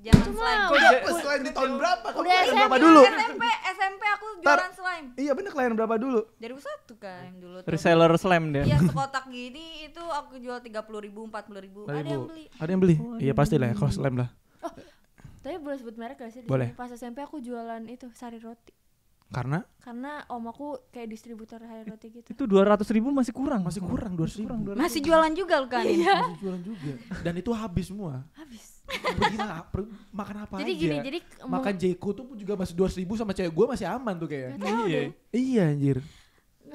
Jangan slime. Kok dapet slime di tahun berapa? Kamu Udah SMP, berapa dulu? SMP, SMP aku jualan slime. Iya bener klien berapa dulu? Dari satu kan dulu. Reseller slime deh. Iya <laughs> sekotak gini itu aku jual tiga puluh ribu, empat puluh ribu. Ada yang beli. Ada yang beli? Oh, iya, iya pasti lah ya, kalau slime lah. Oh, tapi boleh sebut merek gak sih? Boleh. Pas SMP aku jualan itu sari roti. Karena? Karena om aku kayak distributor hair roti gitu. Itu dua ratus ribu masih kurang, masih kurang dua ratus ribu. masih jualan juga kan? Iya. Masih jualan juga. Dan itu habis semua. Habis. Pergi makan apa jadi aja. Gini, jadi makan Jeko tuh juga masih dua ribu sama cewek gue masih aman tuh kayak. Iya. Iya anjir.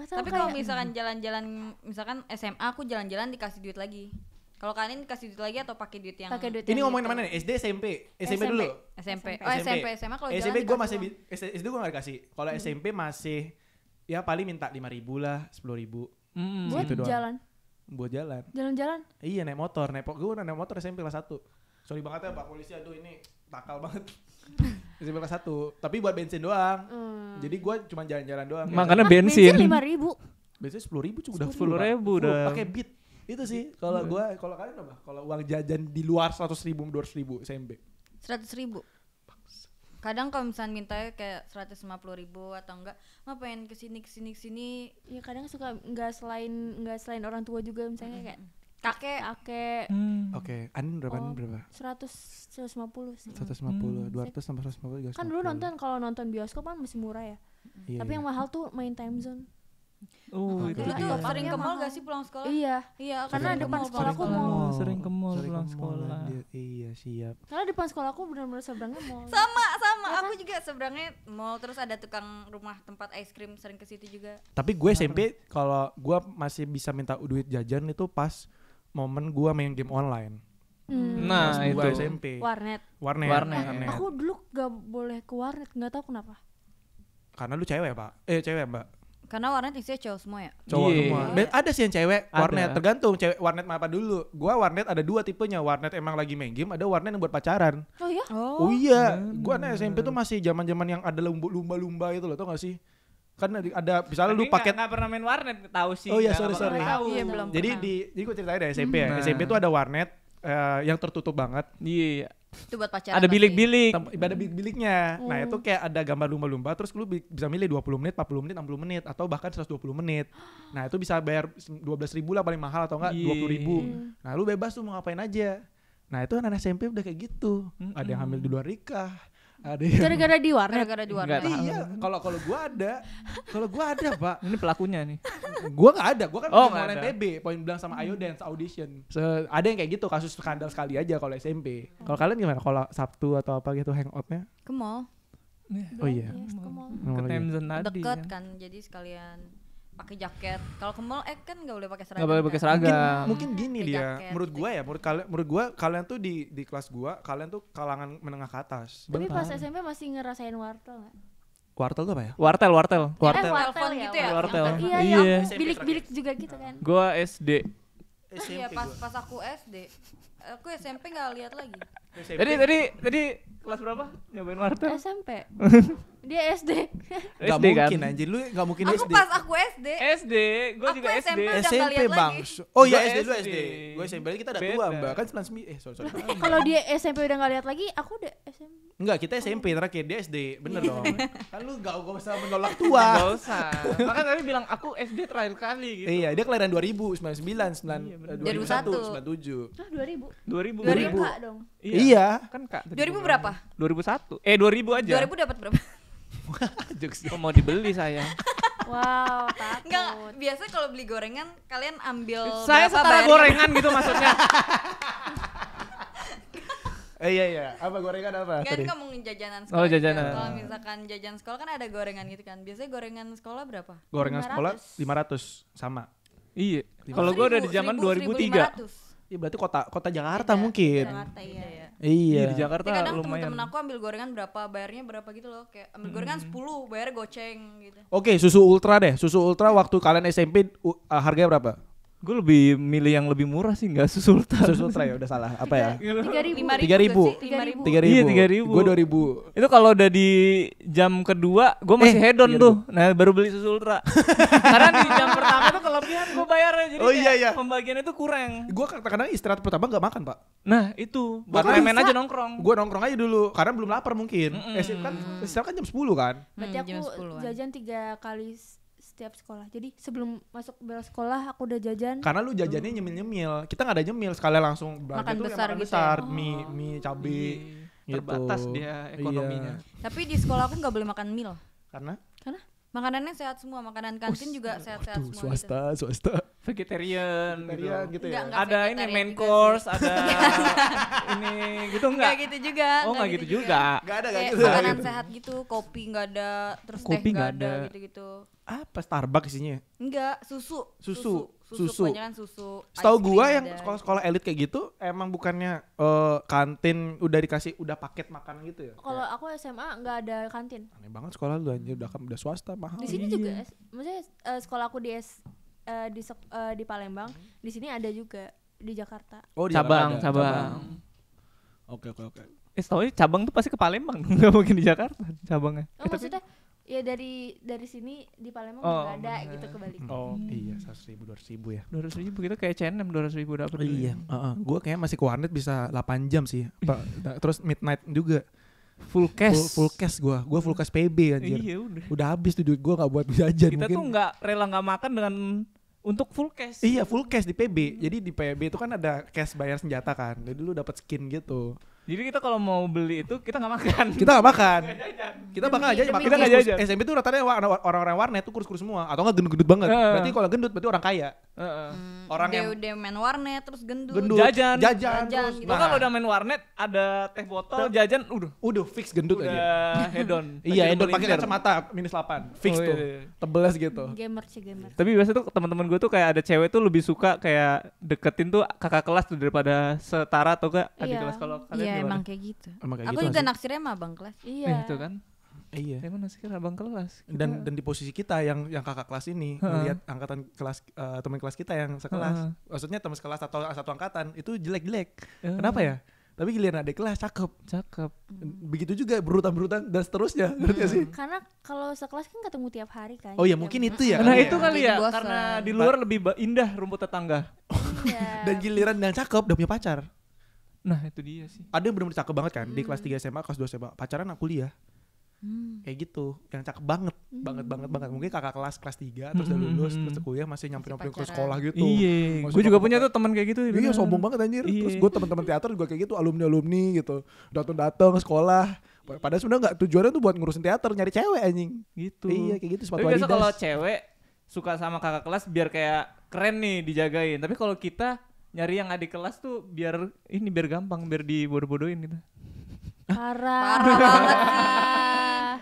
Tapi kalau misalkan jalan-jalan, misalkan SMA aku jalan-jalan dikasih duit lagi. Kalau kalian kasih duit lagi atau pakai duit yang pake duit Ini ngomongin mana nih? SD, SMP? SMP, SMP dulu. SMP. Oh, SMP, SMA kalau SMP gue masih SD gue gak dikasih. Kalau hmm. SMP masih ya paling minta 5 ribu lah, 10 ribu. Hmm. Buat gitu jalan. Buat jalan. Jalan-jalan. Iya, naik motor, naik gue naik motor SMP kelas 1. Sorry banget ya Pak polisi, aduh ini takal banget. SMP kelas satu tapi buat bensin doang. Hmm. Jadi gue cuma jalan-jalan doang. Makanya ya. bensin. Bensin 5 ribu. bensin sepuluh ribu cukup udah sepuluh ribu udah. Pakai beat itu sih kalau iya. gue kalau kalian apa kalau uang jajan di luar seratus ribu dua ratus ribu SMP seratus ribu kadang kalau misalnya minta kayak seratus lima puluh ribu atau enggak mah pengen kesini kesini kesini ya kadang suka nggak selain nggak selain orang tua juga misalnya kayak kakek kakek hmm. oke okay. Anin berapa oh, berapa seratus seratus lima puluh seratus lima puluh hmm. dua ratus tambah seratus lima puluh kan dulu nonton kalau nonton bioskop kan masih murah ya iya. tapi yang mahal tuh main time zone Uh, oh, itu iya. tuh iya. sering iya, ke mall gak sih pulang sekolah? Iya. Iya, karena sering depan sekolah aku mau sering ke mall pulang sekolah. Iya, iya, siap. Karena depan aku benar-benar seberangnya mall. Sama, sama. Ya, aku kan? juga seberangnya mall terus ada tukang rumah tempat es krim sering ke situ juga. Tapi gue SMP kalau gue masih bisa minta duit jajan itu pas momen gue main game online. Hmm. Nah, pas itu SMP. Warnet. Warnet. Warnet. warnet. Aku dulu gak boleh ke warnet, gak tahu kenapa. Karena lu cewek, Pak. Eh, cewek, Mbak. Karena warnet isinya cowok semua ya? Cowok yeah. semua. Yeah. Iya. ada sih yang cewek ada. warnet, tergantung cewek warnet apa dulu. Gua warnet ada dua tipenya, warnet emang lagi main game, ada warnet yang buat pacaran. Oh iya? Oh, oh iya. Hmm. Gua anak SMP tuh masih zaman-zaman yang ada lumba-lumba itu loh, tau gak sih? Karena ada misalnya Tapi lu paket nggak pernah main warnet tahu sih oh iya sorry sorry tahu. Iya, belum jadi di jadi gue ceritain dari SMP ya. hmm. ya SMP tuh ada warnet uh, yang tertutup banget iya, iya. Itu buat pacaran. Ada bilik-bilik. Ada bilik-biliknya. Hmm. Nah, itu kayak ada gambar lumba-lumba terus lu bisa milih 20 menit, 40 menit, 60 menit atau bahkan 120 menit. Nah, itu bisa bayar 12 ribu lah paling mahal atau enggak iya. dua 20 ribu. Nah, lu bebas tuh mau ngapain aja. Nah, itu anak SMP udah kayak gitu. Hmm. Ada yang hamil di luar nikah ada yang gara-gara di warnet gara-gara di warnet iya kalau kalau gua ada kalau gua ada pak ini pelakunya nih gua nggak ada gua kan oh, main TB poin bilang sama Ayo hmm. Dance audition so, ada yang kayak gitu kasus skandal sekali aja kalau SMP kalau kalian gimana kalau Sabtu atau apa gitu hangoutnya ke mall oh iya. iya ke mall ke iya. Thamesen tadi deket ya. kan jadi sekalian pakai jaket. Kalau ke mall eh kan nggak boleh pakai seragam. Gak boleh pakai kan? seragam. Mungkin, mungkin gini dia. Jaket, menurut gitu. gue ya, menurut kalian menurut gua kalian tuh di di kelas gua kalian tuh kalangan menengah ke atas. Tapi pas SMP masih ngerasain wartel gak? Wartel tuh apa ya? Wartel, wartel. Wartel. eh, wartel, ya, gitu ya. Wartel. Iya, iya. iya. Bilik-bilik juga gitu kan. Gua SD. SMP iya, pas, pas aku SD. Aku SMP nggak lihat lagi. SMP. Jadi tadi tadi kelas berapa nyobain warteg? SMP. <laughs> Dia SD. <laughs> Gak SD kan? mungkin kan? anjir lu gak mungkin aku SD. Aku pas aku SD. SD, gua aku juga SMP SD. Udah SMP Bang. Oh iya SD lu SD. Gua SMP kita ada tua Mbak. Kan 99 eh sorry sorry. Eh, kalau dia SMP udah gak lihat lagi, aku udah SMP. Enggak, kita SMP terakhir dia SD. Bener iya. dong. <laughs> Kan lu gak, gua usah menolak tua. gak usah. Makanya tadi bilang aku SD terakhir kali gitu. Iya, dia kelahiran 2000, 99, 9, 2001, 97. Ah, 2000. 2000. 2000 dong. Iya. iya. Kan Kak. 2000 berapa? 2001. Eh 2000 aja. 2000 dapat berapa? <laughs> Jokes mau dibeli saya. <laughs> Wow, takut. Enggak, biasanya kalau beli gorengan kalian ambil Saya setara gorengan gitu maksudnya. <laughs> Eh, iya iya, apa gorengan apa? Kan kamu jajanan oh, sekolah. Oh, jajanan. Kalau misalkan jajan sekolah kan ada gorengan gitu kan. Biasanya gorengan sekolah berapa? Gorengan 500. sekolah 500 sama. Iya. Kalau gue udah di zaman 2003. 500. Iya berarti kota kota Jakarta Beda, mungkin. Jakarta iya. Iya, iya. iya, Iya. Di Jakarta Tapi kadang lumayan. temen-temen aku ambil gorengan berapa bayarnya berapa gitu loh. Kayak ambil hmm. gorengan 10 mm-hmm. bayar goceng gitu. Oke, susu ultra deh. Susu ultra waktu kalian SMP uh, harganya berapa? Gue lebih milih yang lebih murah sih, nggak susul ultra. susul ya udah salah. Apa ya? Tiga ribu. Tiga ribu. tiga Iya tiga ribu. Gue dua ribu. Itu kalau udah di jam kedua, gue masih eh, hedon tuh. Nah baru beli susul <laughs> Karena di jam pertama tuh kelebihan gue bayar jadi oh, iya, iya. pembagiannya tuh kurang. Gue kadang-kadang istirahat pertama nggak makan pak. Nah itu. baru kan main aja nongkrong. Gue nongkrong aja dulu, karena belum lapar mungkin. Mm -hmm. Eh, kan, kan jam sepuluh kan. Berarti hmm, aku jajan tiga kali setiap sekolah jadi sebelum masuk bel sekolah aku udah jajan karena lu jajannya hmm. nyemil nyemil kita nggak ada nyemil sekali langsung makan besar makan gitu ya. besar ya? mie oh. mie cabai iya. gitu. terbatas dia iya. ekonominya iya. tapi di sekolah aku nggak boleh makan mil karena makanannya sehat semua makanan kantin juga sehat-sehat semua swasta gitu. swasta vegetarian, vegetarian gitu, gitu ya enggak, ada ini main course ada <laughs> ini gitu enggak enggak gitu juga oh enggak gitu, gitu juga enggak ada enggak gitu makanan gitu. sehat gitu kopi enggak ada terus kopi teh enggak ada gitu-gitu apa Starbucks isinya enggak susu susu, susu susu. Kan susu. Setahu gua yang sekolah-sekolah elit kayak gitu emang bukannya uh, kantin udah dikasih udah paket makanan gitu ya? Kalau aku SMA nggak ada kantin. Aneh banget sekolah lu aja udah udah swasta mahal. Di sini iya. juga maksudnya uh, sekolah aku di S, uh, di uh, di Palembang, hmm. di sini ada juga di Jakarta. Oh, di cabang, cabang. Oke, oke, oke. Eh, cabang tuh pasti ke Palembang, <laughs> nggak mungkin di Jakarta cabangnya. Oh, eh, maksudnya Ya dari dari sini di Palembang oh, ada bener. gitu kebalikan. Oh hmm. iya seratus ribu dua ratus ribu ya. Dua ratus ribu gitu kayak channel dua ratus ribu dapat. Oh, iya. Uh, ya? uh. Gue kayaknya masih ke warnet bisa 8 jam sih. Terus midnight juga. Full cash. Full, full cash gue. Gue full cash PB anjir. Iya udah. Udah habis tuh duit gue gak buat jajan. Kita mungkin. tuh nggak rela nggak makan dengan untuk full cash. Iya full cash di PB. Jadi di PB itu kan ada cash bayar senjata kan. Jadi lu dapat skin gitu. Jadi kita kalau mau beli itu kita nggak makan. Kita nggak makan. kita bakal aja makan. Kita nggak jajan. SMP tuh rata-rata orang-orang warnet itu kurus-kurus semua atau nggak gendut-gendut banget. Uh, berarti kalau gendut berarti orang kaya. Uh, uh. Orang udah, yang udah main warnet terus gendut. gendut jajan. Jajan. jajan terus. Gitu. kalau udah main warnet ada teh botol, jajan udah. Udah fix gendut udah aja. hedon. <laughs> iya, hedon pakai kacamata minus 8. Fix oh, tuh. Iya, iya. Tebelas gitu. Gamer sih gamer. Tapi biasanya tuh teman-teman gue tuh kayak ada cewek tuh lebih suka kayak deketin tuh kakak kelas tuh daripada setara atau enggak adik iya. kelas kalau kalian Iya, emang kayak gitu. Emang kayak aku gitu juga masih... naksirnya sama abang kelas. Iya. Eh, itu kan. Eh, iya. Emang naksir abang kelas. Dan gitu. dan di posisi kita yang yang kakak kelas ini melihat angkatan kelas uh, eh, teman kelas kita yang sekelas, ha. maksudnya teman sekelas atau satu angkatan itu jelek-jelek. Uh. Kenapa ya? Tapi giliran adik kelas cakep. Cakep. Begitu juga berutan-berutan dan seterusnya. Hmm. Ngerti sih? Karena kalau sekelas kan ketemu tiap hari kan. Oh iya, mungkin itu ya. Nah, ya. itu kali ya. Karena di luar lebih indah rumput tetangga. Iya. <laughs> dan giliran yang cakep udah punya pacar. Nah itu dia sih. Ada yang bener-bener cakep banget kan hmm. di kelas 3 hmm. SMA, kelas 2 SMA pacaran aku kuliah. Hmm. Kayak gitu, yang cakep banget, hmm. banget banget banget. Mungkin kakak kelas kelas 3 terus udah lulus, hmm. terus kuliah masih nyampe nyampe ke sekolah gitu. Iya, gue juga punya tuh teman kayak gitu. Iya, sombong banget anjir. Iye. Terus gue teman-teman teater juga kayak gitu, alumni-alumni gitu. Datang-datang sekolah. Padahal sebenarnya nggak tujuannya tuh buat ngurusin teater, nyari cewek anjing. Gitu. Iya, kayak gitu Tapi biasa kalau cewek suka sama kakak kelas biar kayak keren nih dijagain. Tapi kalau kita nyari yang adik kelas tuh biar ini biar gampang biar dibodoh-bodohin gitu. Parah. Parah banget sih.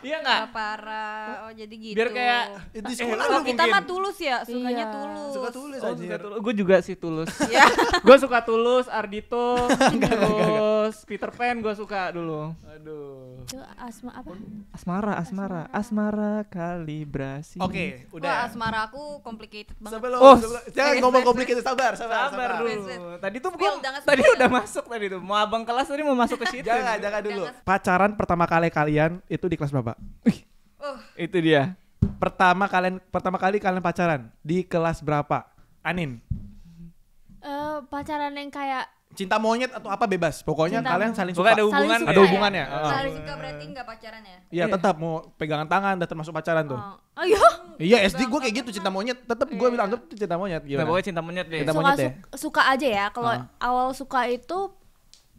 Iya nggak? Gak parah. Oh jadi gitu. Biar kayak itu eh, sekolah eh, kita mah tulus ya, sukanya iya. tulus. Suka tulus oh, anjir. Suka tulus. Gue juga sih tulus. Iya. <laughs> gue suka tulus, Ardito, <laughs> terus Peter Pan gue suka dulu. Aduh. Itu asma apa? Asmara, asmara, asmara kalibrasi. Oke, okay, udah. Wah, asmara aku complicated banget. Sebelum, oh, sebelum, jangan ngomong complicated, sabar, sabar, sabar, dulu. Tadi tuh gue, tadi udah masuk tadi tuh. Mau abang kelas tadi mau masuk ke situ. jangan, jangan dulu. Pacaran pertama kali kalian itu di kelas berapa? Pak? Uh. Itu dia. Pertama kalian pertama kali kalian pacaran di kelas berapa? Anin. Uh, pacaran yang kayak cinta monyet atau apa bebas pokoknya cinta kalian saling ya? suka ada hubungan ada hubungannya ya? ya? Ah. saling suka berarti enggak pacaran ya iya, iya tetap mau pegangan tangan udah termasuk pacaran tuh oh, oh iya iya SD gue kayak gitu cinta monyet tetap gue bilang anggap cinta monyet gitu pokoknya cinta monyet deh cinta suka, monyet ya? deh suka aja ya kalau uh. awal suka itu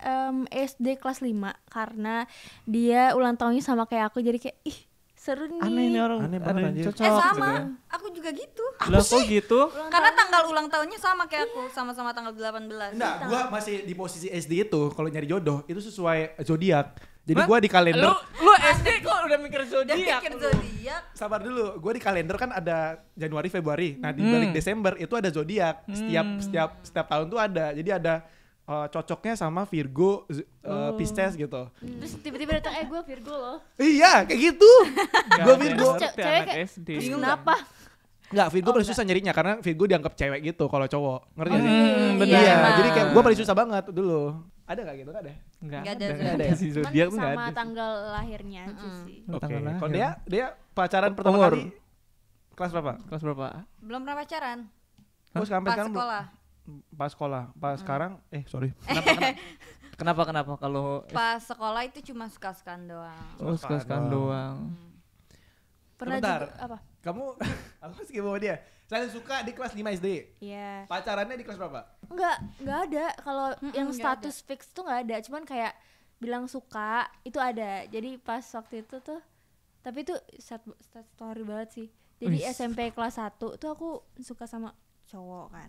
um, SD kelas 5 karena dia ulang tahunnya sama kayak aku jadi kayak ih seru nih aneh ini orang aneh banget anjir cocok eh gitu sama gitu ya. aku juga gitu sih kok gitu karena tanggal ulang tahunnya sama kayak aku sama-sama tanggal 18 enggak nah, gitu. gua masih di posisi SD itu kalau nyari jodoh itu sesuai zodiak jadi gue di kalender lu, lu SD kok udah mikir zodiak udah mikir zodiak sabar dulu gue di kalender kan ada Januari Februari nah di hmm. balik hmm. Desember itu ada zodiak setiap hmm. setiap setiap tahun tuh ada jadi ada uh, cocoknya sama Virgo uh, Pisces gitu. Terus tiba-tiba datang eh gue Virgo loh. Iya, kayak gitu. gue Virgo. Cewek kayak SD. Kenapa? Enggak, Virgo oh, paling susah nyarinya karena Virgo dianggap cewek gitu kalau cowok. Ngerti hmm, sih? Hmm, iya, iya. jadi kayak gue paling susah banget dulu. Ada gak gitu? Gak ada? Enggak, ada. Enggak ada. Dia ya? zodiak Sama tanggal lahirnya aja hmm. sih. Oke. Okay. Kalau dia dia pacaran pertama kali kelas berapa? Kelas berapa? Belum pernah pacaran. Gue sampai sekarang sekolah pas sekolah pas hmm. sekarang eh sorry <laughs> kenapa kenapa, kenapa, kenapa kalau pas sekolah itu cuma suka skan doang oh suka skan doang hmm. pernah Bentar. juga, apa kamu <laughs> aku sih bawa dia saya suka di kelas 5 SD yeah. pacarannya di kelas berapa enggak enggak ada kalau mm yang status ada. fix tuh enggak ada cuman kayak bilang suka itu ada jadi pas waktu itu tuh tapi itu sad, sad story banget sih jadi Uish. SMP kelas 1 tuh aku suka sama cowok kan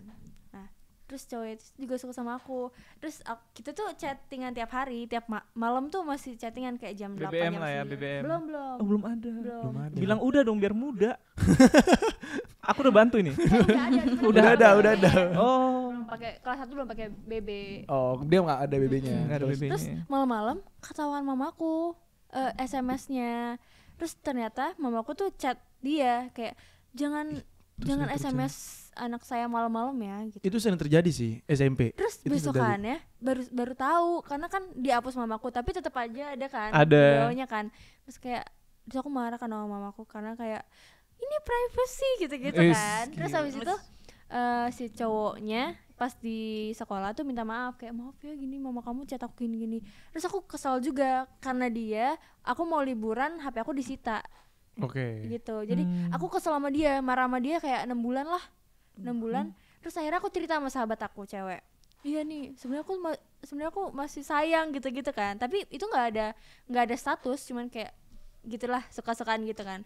terus cowok itu juga suka sama aku terus aku, kita tuh chattingan tiap hari tiap ma malam tuh masih chattingan kayak jam BBM 8 lah ya, BBM. belum belum oh, belum ada belum. belum ada bilang udah dong biar muda <laughs> aku udah bantu ini eh, udah, ada, <laughs> udah ada udah ada oh belum pakai kelas satu belum pakai BB oh dia nggak ada BB-nya hmm. Ada terus, BB terus malam-malam ketahuan mamaku uh, eh, SMS-nya terus ternyata mamaku tuh chat dia kayak jangan terus jangan SMS anak saya malam-malam ya gitu. Itu sering terjadi sih SMP. Terus besokan ya, baru baru tahu karena kan dihapus mamaku tapi tetap aja ada kan ada. videonya kan. Terus kayak terus aku marah kan sama mamaku karena kayak ini privacy gitu-gitu kan. Terus habis itu uh, si cowoknya pas di sekolah tuh minta maaf kayak maaf ya gini mama kamu cetak gini gini terus aku kesal juga karena dia aku mau liburan HP aku disita Oke. Okay. Gitu. Jadi hmm. aku kesel sama dia, marah sama dia kayak enam bulan lah enam bulan hmm. terus akhirnya aku cerita sama sahabat aku cewek iya nih sebenarnya aku sebenarnya aku masih sayang gitu-gitu kan tapi itu nggak ada nggak ada status cuman kayak gitulah suka-sukaan gitu kan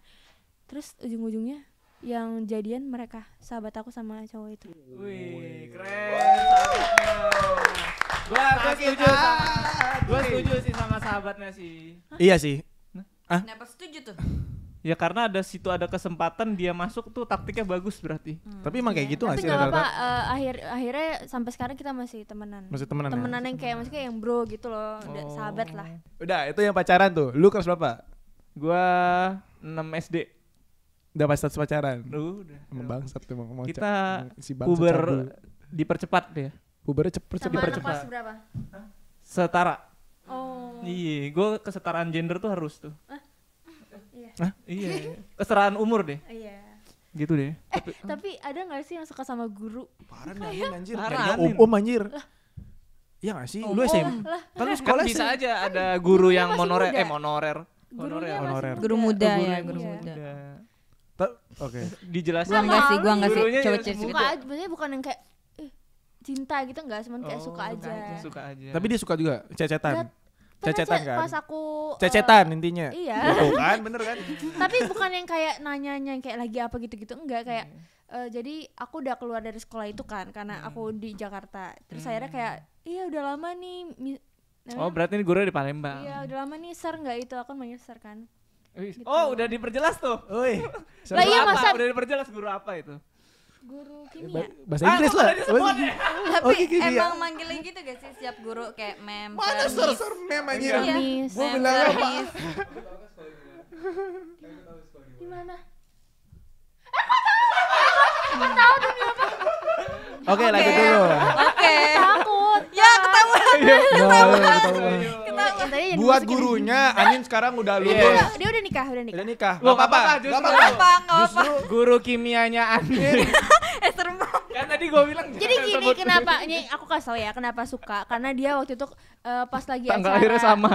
terus ujung-ujungnya yang jadian mereka sahabat aku sama cowok itu. Wih, keren. gue setuju gue setuju sih sama sahabatnya sih. Iya sih. Nah. Hah? Kenapa setuju tuh? Ya karena ada situ ada kesempatan dia masuk tuh taktiknya bagus berarti. Hmm. Tapi emang kayak iya. gitu nggak sih? Tapi apa uh, akhir akhirnya sampai sekarang kita masih temenan. Masih temenan. Ya? Temenan ya? yang kayak maksudnya yang bro gitu loh, oh. sahabat lah. Udah itu yang pacaran tuh. Lu kelas berapa? Gua 6 SD. Udah pas status pacaran. Lu udah. Emang bangsat tuh mau Kita si puber dipercepat ya. Puber cepet cepet dipercepat. Sama berapa? Setara. Oh. Iya, gua kesetaraan gender tuh harus tuh. Eh? Iya. Hah? Iya. <laughs> iya. Keseraan umur deh. Iya. Gitu deh. Eh, tapi, uh. tapi ada gak sih yang suka sama guru? Parah nih anjir. Parah. Om, ya, ya om anjir. Iya gak sih? Oh, lu SM? Kan lu kan sekolah kan bisa aja ada guru yang monorer, eh monorer. Gurunya honorer. Guru muda ya, guru iya. muda. Iya. Oke. Dijelasin gua enggak sih, gua enggak sih. Coba cek gitu. Bukan, bukan yang kayak cinta gitu enggak, cuman kayak oh, suka aja. Suka aja. Tapi dia suka juga cecetan cecetan kan pas aku eh, cecetan uh, intinya iya Tuh gitu kan, kan? <laughs> bener kan tapi bukan yang kayak nanya-nanya, yang kayak lagi apa gitu-gitu enggak kayak hmm. uh, jadi aku udah keluar dari sekolah itu kan karena hmm. aku di Jakarta terus hmm. akhirnya kayak iya udah lama nih Oh berarti ini guru di Palembang iya udah lama nih ser nggak itu aku namanya ser kan Gitu. Oh udah diperjelas tuh. Oi. lah iya masa udah diperjelas guru apa itu? guru eh, kimia. Bahasa ah, Inggris lah. Tapi <laughs> oh, gitu ya. emang manggilnya gitu gak sih Siap guru kayak mem. Mana sor sor mem aja. Iya. Iya. Gue bilang apa? Gimana? <laughs> aku tahu dunia apa? Eh, Oke, lanjut dulu. Oke. Takut. Ya ketahuan. Iya. Ketahuan yang buat gurunya Anin sekarang udah iya. lulus dia, dia udah nikah udah nikah udah nikah gak apa-apa gak apa-apa justru guru kimianya Anin <laughs> eh serem kan tadi gue bilang jadi gini kenapa ini <laughs> aku kasih tau ya kenapa suka karena dia waktu itu uh, pas lagi tanggal acara akhirnya sama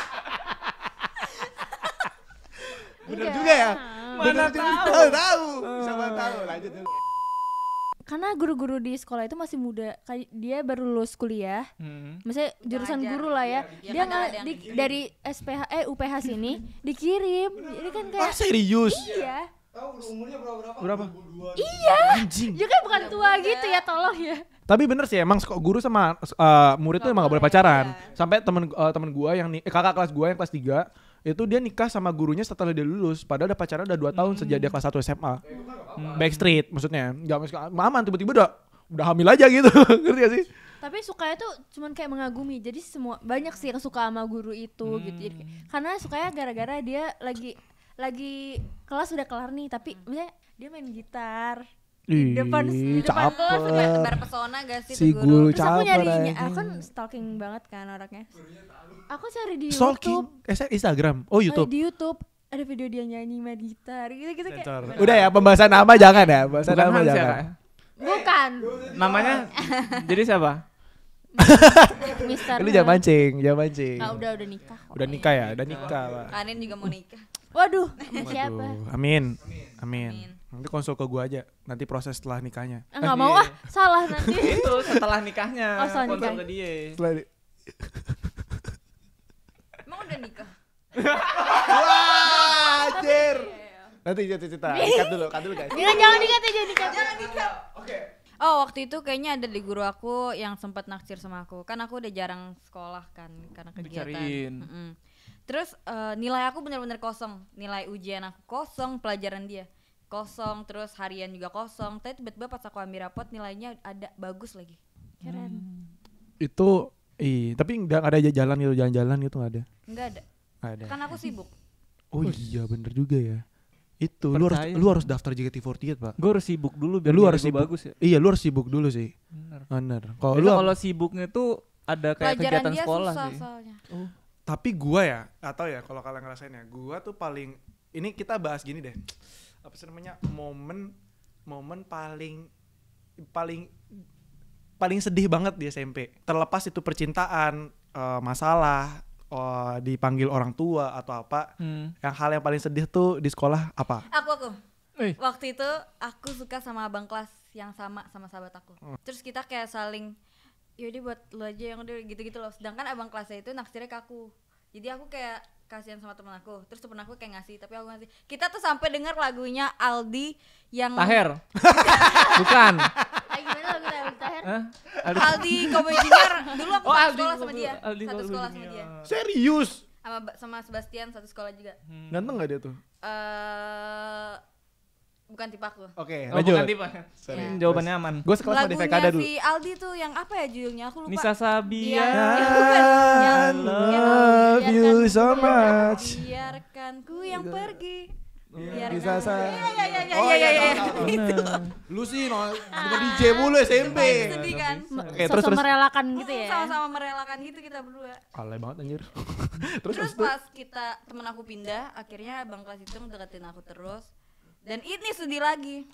<laughs> bener juga ya bener juga tahu tahu sama tahu lanjut dulu karena guru-guru di sekolah itu masih muda dia baru lulus kuliah hmm. misalnya jurusan Ngajar, guru lah ya, ya dia iya, kan nggak di, dari SPH eh UPH sini <laughs> dikirim jadi kan kayak ah, serius iya Tahu umurnya berapa? Berapa? Iya. Anjing. Ya bukan tua gitu ya, tolong ya. Tapi bener sih emang guru sama uh, murid gak tuh emang gak boleh pacaran. Ya. Sampai temen uh, temen gua yang nih eh, kakak kelas gua yang kelas 3 itu dia nikah sama gurunya setelah dia lulus padahal udah pacaran udah 2 tahun hmm. sejak dia hmm. kelas 1 SMA hmm. backstreet maksudnya nggak aman tiba-tiba udah udah hamil aja gitu <laughs> ngerti gak sih tapi sukanya tuh cuman kayak mengagumi jadi semua banyak sih yang suka sama guru itu hmm. gitu jadi, hmm. karena sukanya gara-gara dia lagi lagi kelas udah kelar nih tapi dia main gitar depan Ih, depan caper. lo sebar pesona gak sih si guru? guru Terus aku nyarinya, aku kan stalking banget kan orangnya. Aku cari di stalking. YouTube. Eh, Instagram? Oh eh, YouTube? Oh, di YouTube ada video dia nyanyi main gitar gitu-gitu kayak. Udah ya pembahasan nama jangan ya, pembahasan Bukan nama ya, jangan. Ya, Bukan. Namanya <laughs> jadi siapa? Mister. Lu jangan mancing, jangan mancing. Nah, udah udah nikah. Udah nikah ya, udah nikah, Pak. Kanin juga mau nikah. Waduh, siapa? Amin. Amin. Amin. Nanti konsul ke gua aja, nanti proses setelah nikahnya. Enggak mau ah, salah nanti. itu setelah nikahnya. Oh, setelah konsul nikah. ke dia. Setelah di... Emang udah nikah? Wah, anjir. Nanti cerita-cerita, ikat dulu, ikat dulu guys. Jangan, jangan ikat aja, ikat Jangan ikat Oke. Oh waktu itu kayaknya ada di guru aku yang sempat naksir sama aku kan aku udah jarang sekolah kan karena kegiatan. Mm -hmm. Terus uh, nilai aku bener-bener kosong, nilai ujian aku kosong, pelajaran dia kosong terus harian juga kosong tapi tiba-tiba pas aku ambil rapot nilainya ada bagus lagi keren hmm. itu i tapi nggak ada aja jalan gitu jalan-jalan gitu nggak ada nggak ada nggak ada kan aku sibuk oh Ush. iya bener juga ya itu Percaya. lu harus lu harus daftar JKT48 pak gue harus sibuk dulu biar lu harus sibuk. bagus ya iya lu harus sibuk dulu sih bener, bener. kalau kalau sibuknya tuh ada kayak Pelajaran kegiatan dia sekolah susah sih soalnya. Uh. tapi gue ya atau ya kalau kalian ngerasain ya gue tuh paling ini kita bahas gini deh apa sih namanya momen momen paling paling paling sedih banget di SMP terlepas itu percintaan uh, masalah uh, dipanggil orang tua atau apa hmm. yang hal yang paling sedih tuh di sekolah apa aku aku Ui. waktu itu aku suka sama abang kelas yang sama sama sahabat aku hmm. terus kita kayak saling yaudah buat lo aja yang udah gitu-gitu loh sedangkan abang kelasnya itu naksirnya ke aku jadi aku kayak kasihan sama temen aku terus temen aku kayak ngasih tapi aku ngasih kita tuh sampai dengar lagunya Aldi yang Taher <laughs> bukan ah, Aldi, Aldi dulu aku oh, satu sekolah sama dia satu sekolah sama dia serius sama sama Sebastian satu sekolah juga hmm. ganteng gak dia tuh eh, Bukan tipe aku. Oke, okay, oh, Bukan tipe. Sorry. Yeah. Hmm, jawabannya aman. Gue sekelas sama Devi ada dulu. si Aldi tuh yang apa ya judulnya? Aku lupa. Nisa Sabian. Iya, iya, Biarkan, iya, love you so much. Biarkan ku yang pergi. Biarkan. Bisa saya. Iya iya iya iya oh, iya. Gitu. Lu sih no, ah. bukan DJ mulu SMP. Sedih kan. Oke, terus terus merelakan gitu ya. Sama-sama merelakan gitu kita berdua. Alay banget anjir. <laughs> terus, terus pas kita temen aku pindah, akhirnya Bang Kelas itu deketin aku terus dan ini sedih lagi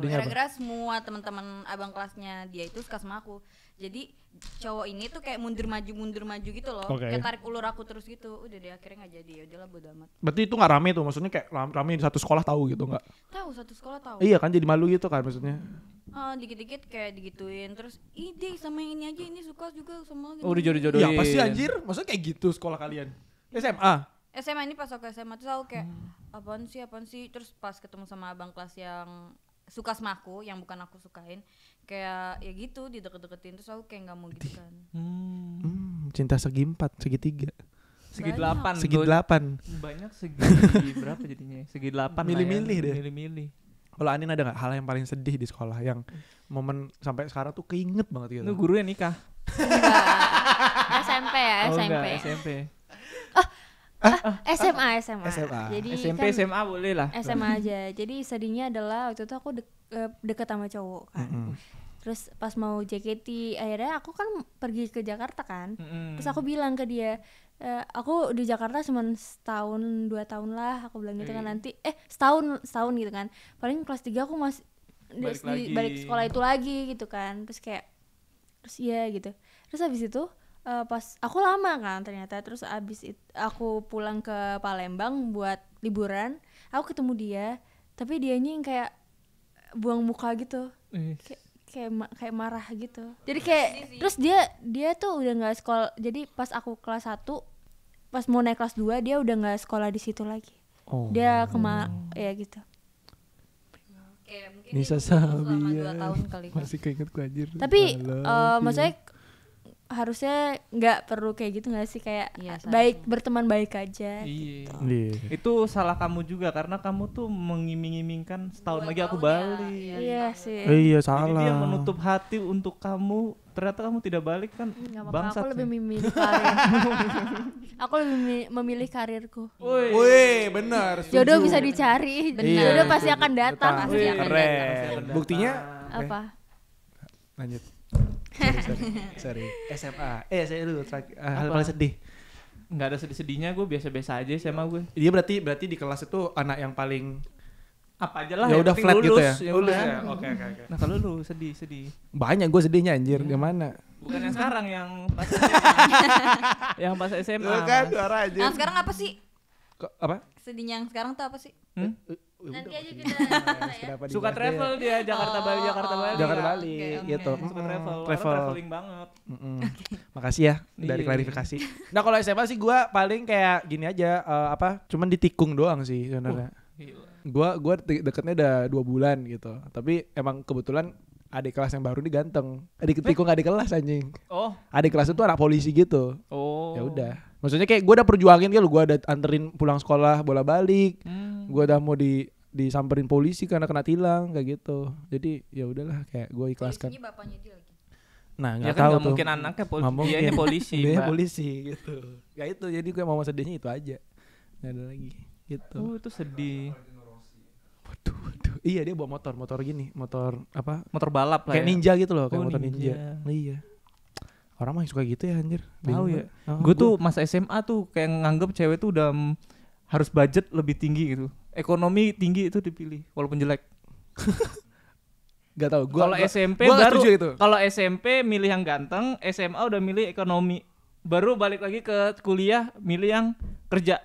gara-gara semua teman-teman abang kelasnya dia itu suka sama aku jadi cowok ini tuh kayak mundur maju mundur maju gitu loh okay. kayak tarik ulur aku terus gitu udah deh akhirnya nggak jadi ya udahlah bodo amat berarti itu nggak rame tuh maksudnya kayak rame di satu sekolah tahu gitu nggak tahu satu sekolah tahu iya kan jadi malu gitu kan maksudnya Oh, dikit-dikit kayak digituin terus ide sama yang ini aja ini suka juga sama gitu. Oh, jodoh. jodohin Ya pasti anjir, maksudnya kayak gitu sekolah kalian. SMA. Iya. SMA ini pas aku SMA tuh aku kayak hmm apaan sih apaan sih terus pas ketemu sama abang kelas yang suka sama aku yang bukan aku sukain kayak ya gitu di deket deketin terus aku kayak nggak mau gitu kan hmm. hmm. cinta segi empat segi tiga segi delapan segi delapan banyak segi <laughs> berapa jadinya ya? segi delapan ya. milih-milih deh milih-milih kalau Anin ada nggak hal yang paling sedih di sekolah yang momen sampai sekarang tuh keinget banget gitu? guru yang nikah. <laughs> SMP ya, oh, SMP. enggak, SMP. Ah, SMA, SMA. SMA. Jadi SMP, kan, SMA boleh lah. SMA aja. Jadi sedihnya adalah waktu itu aku de eh, deket sama cowok kan. Mm -hmm. Terus pas mau JKT akhirnya aku kan pergi ke Jakarta kan. Mm -hmm. Terus aku bilang ke dia, e, aku di Jakarta cuma setahun dua tahun lah. Aku bilang gitu kan mm. nanti eh setahun setahun gitu kan. Paling kelas tiga aku masih balik, di, lagi. balik sekolah itu lagi gitu kan. Terus kayak terus iya gitu. Terus habis itu uh, pas aku lama kan ternyata terus abis it, aku pulang ke Palembang buat liburan aku ketemu dia tapi dia yang kayak buang muka gitu kayak kayak ma kayak marah gitu jadi kayak terus dia dia tuh udah nggak sekolah jadi pas aku kelas satu pas mau naik kelas dua dia udah nggak sekolah di situ lagi oh. dia kema oh. ya gitu Nisa Sabia ya. masih keinget gue anjir tapi uh, maksudnya harusnya nggak perlu kayak gitu nggak sih kayak iya, baik berteman baik aja iya. Gitu. yeah. itu salah kamu juga karena kamu tuh mengiming-imingkan setahun Buat lagi aku ya, balik iya, iya, iya. sih iya, iya salah Jadi dia menutup hati untuk kamu ternyata kamu tidak balik kan Gak apa <laughs> aku lebih memilih karir aku lebih memilih karirku woi benar jodoh bisa dicari benar jodoh pasti akan datang pasti akan datang buktinya apa lanjut sorry, sorry. SMA. <laughs> Eh saya dulu terakhir, uh, hal paling sedih. Nggak ada sedih-sedihnya gue biasa-biasa aja SMA gue. Dia berarti berarti di kelas itu anak yang paling apa aja lah ya udah flat gitu lulus, gitu ya. Lulus, Oke oke oke. Nah, kalau lu sedih sedih. Banyak gue sedihnya anjir, hmm. gimana? Bukan yang sekarang yang pas <laughs> yang pas SMA. Bukan Nah, sekarang apa sih? Ke, apa? Sedihnya yang sekarang tuh apa sih? Hmm? Eh, eh, Nanti aja kita ya. Suka travel dia oh, Jakarta Bali Jakarta Bali. Jakarta iya, Bali gitu. Suka travel. Travel. traveling banget. Makasih ya dari iya. klarifikasi. <laughs> Nah, kalau SMA sih gua paling kayak gini aja eh, apa cuman ditikung doang sih sebenarnya. Oh, gua gua deketnya udah dua bulan gitu. Tapi emang kebetulan adik kelas yang baru ini ganteng. Adik eh, eh. tikung adik kelas anjing. Oh. Adik kelas itu anak polisi gitu. Oh. Ya udah Maksudnya kayak gue udah perjuangin gitu, gue udah anterin pulang sekolah bola balik, hmm. gue udah mau di disamperin polisi karena kena tilang kayak gitu. Jadi ya udahlah kayak gue ikhlaskan. Nah, ya nggak ya kan tahu gak tuh. mungkin anaknya polisi mungkin. Dia polisi. <laughs> dia polisi gitu. Ya itu jadi gue mau sedihnya itu aja. gak ada lagi gitu. Oh, itu sedih. Waduh, waduh. Iya, dia bawa motor, motor gini, motor apa? Motor balap lah. Kayak ya. ninja gitu loh, kayak oh, motor ninja. ninja. Iya orang mah suka gitu ya anjir tahu ya oh, kan? gue tuh masa SMA tuh kayak nganggep cewek tuh udah harus budget lebih tinggi gitu ekonomi tinggi itu dipilih walaupun jelek <laughs> Gak tau gue kalau SMP gua baru itu. kalau SMP milih yang ganteng SMA udah milih ekonomi baru balik lagi ke kuliah milih yang kerja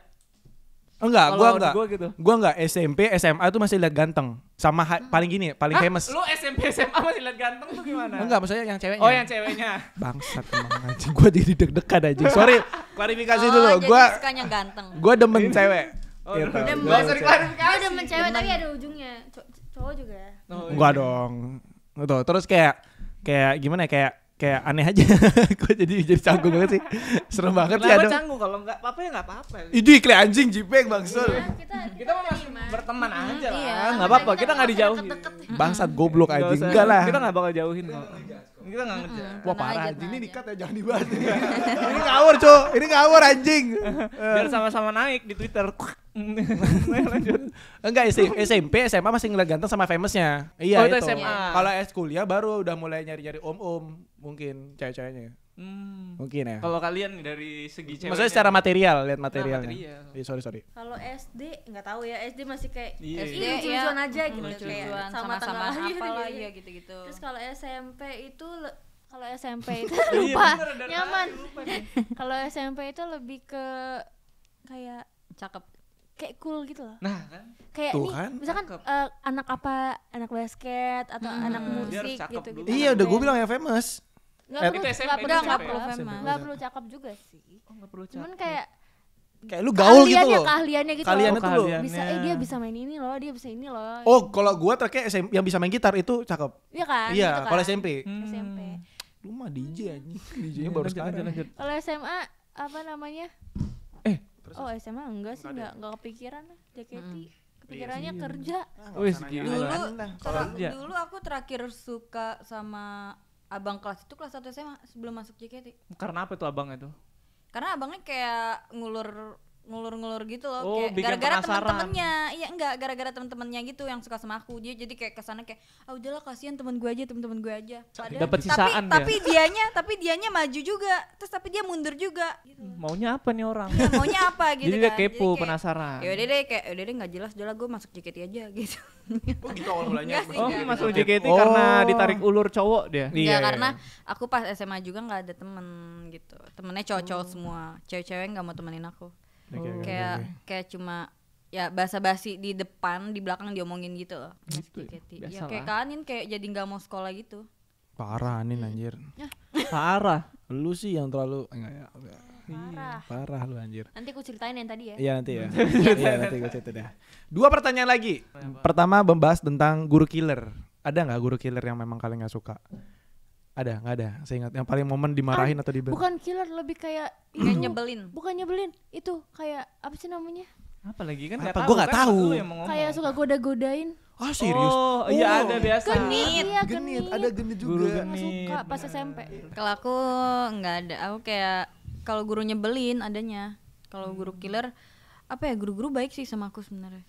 Enggak, Kalo gua enggak. Gua, gitu. gua enggak SMP, SMA itu masih lihat ganteng. Sama ha- hmm. paling gini, paling Hah? famous. Lu SMP SMA masih lihat ganteng tuh gimana? Enggak, maksudnya yang ceweknya. Oh, yang ceweknya. Bangsat emang anjing. Gua jadi deg-degan aja. Sorry, <laughs> oh, klarifikasi oh, dulu. Jadi gua sukanya ganteng. Gua demen cewek. Oh, gitu. demen. Gua klarifikasi. Oh, demen cewek tapi ada ujungnya. cowok juga. Ya? Oh, iya. dong. Tuh, gitu. terus kayak kayak gimana ya kayak kayak aneh aja gue <laughs> jadi jadi canggung banget sih serem banget sih ada canggung kalau nggak apa-apa ya nggak apa-apa itu iklan anjing jipek bangsul iya, kita, kita, kita masih berteman aja iya, lah nggak apa-apa kita nggak dijauhin bangsat goblok aja enggak lah kita nggak bakal jauhin kok kita nggak ngejar wah parah anjing ini dikat ya jangan dibahas <laughs> ini ngawur cok ini ngawur anjing biar sama-sama naik di twitter <laughs> lanjut. Enggak SMP, SMA masih ngeliat ganteng sama famousnya. Iya oh, itu. SMA. Kalau S kuliah baru udah mulai nyari-nyari om-om mungkin cewek-ceweknya Hmm. Mungkin ya. Kalau kalian dari segi cewek Maksudnya secara material, lihat nah, materialnya. Nah, material. Iya, sorry sorry. Kalau SD nggak tahu ya, SD masih kayak yeah. SD yeah, lucu-lucuan ya, aja gitu lucu kayak sama, sama apa iya, gitu, ya gitu-gitu. Terus kalau SMP itu kalau SMP <laughs> itu iya, <laughs> lupa nyaman. <laughs> kalau SMP itu lebih ke kayak cakep kayak cool gitu loh. Nah, kan. Kayak nih, kan? misalkan uh, anak apa, anak basket atau hmm. anak musik gitu, Iya, udah gue bilang ya famous. Nggak perlu, itu SMP, perlu nggak perlu cakep, nggak perlu cakep juga sih. Oh, nggak perlu cakep. Cuman kayak kayak lu gaul gitu loh. Keahliannya gitu. Keahliannya tuh loh. Bisa eh dia bisa main ini loh, dia bisa ini loh. Oh, kalau gua terkait SMP yang bisa main gitar itu cakep. Iya kan? Iya, gitu kan? kalau SMP. Hmm. SMP. Lu mah DJ anjing. DJ-nya baru sekarang. Kalau SMA apa namanya? Eh, oh SMA enggak sih, enggak enggak kepikiran lah JKT. Hmm. kepikirannya iya iya kerja. Wih, dulu, dulu aku terakhir suka sama abang kelas itu kelas satu SMA sebelum masuk JKT. Karena apa tuh abangnya tuh Karena abangnya kayak ngulur ngulur-ngulur gitu loh oh, kayak gara-gara teman-temannya iya enggak gara-gara teman-temannya gitu yang suka sama aku dia jadi kayak kesana kayak ah udahlah kasihan teman gue aja teman-teman gue aja Padahal, dapat sisaan tapi, ya. tapi dianya tapi dianya maju juga terus tapi dia mundur juga gitu. maunya apa nih orang ya, maunya apa <laughs> gitu jadi kan. dia kepo jadi kayak, penasaran ya udah deh kayak udah deh nggak jelas udahlah gue masuk JKT aja <laughs> gitu oh gitu awalnya mulanya oh masuk JKT oh. karena ditarik ulur cowok dia iya, iya karena iya. aku pas SMA juga nggak ada temen gitu temennya cowok-cowok hmm. semua cewek-cewek nggak mau temenin aku okay, okay, kayak okay. Hmm. kayak cuma ya basa-basi di depan di belakang diomongin gitu loh gitu ya, ya kayak kanin kayak jadi nggak mau sekolah gitu parah nih hmm. anjir ya. parah lu sih yang terlalu enggak ya parah iya, parah lu anjir nanti aku ceritain yang tadi ya iya nanti ya hmm. iya nanti <laughs> gue cerita deh dua pertanyaan lagi pertama membahas tentang guru killer ada nggak guru killer yang memang kalian nggak suka ada, nggak ada. Saya ingat yang paling momen dimarahin atau di Bukan killer, lebih kayak itu, <clears throat> nyebelin. Bukan nyebelin, itu kayak apa sih namanya? Apa lagi kan? Apa? Gue nggak tahu. Gak kan tahu. Kayak suka goda-godain. oh, serius? Oh, iya oh. ada biasa. Genit. ya, genit. genit. Ada genit juga. Guru genit. suka pas SMP. Kalau aku nggak ada. Aku kayak kalau gurunya nyebelin adanya. Kalau guru killer apa ya guru-guru baik sih sama aku sebenarnya.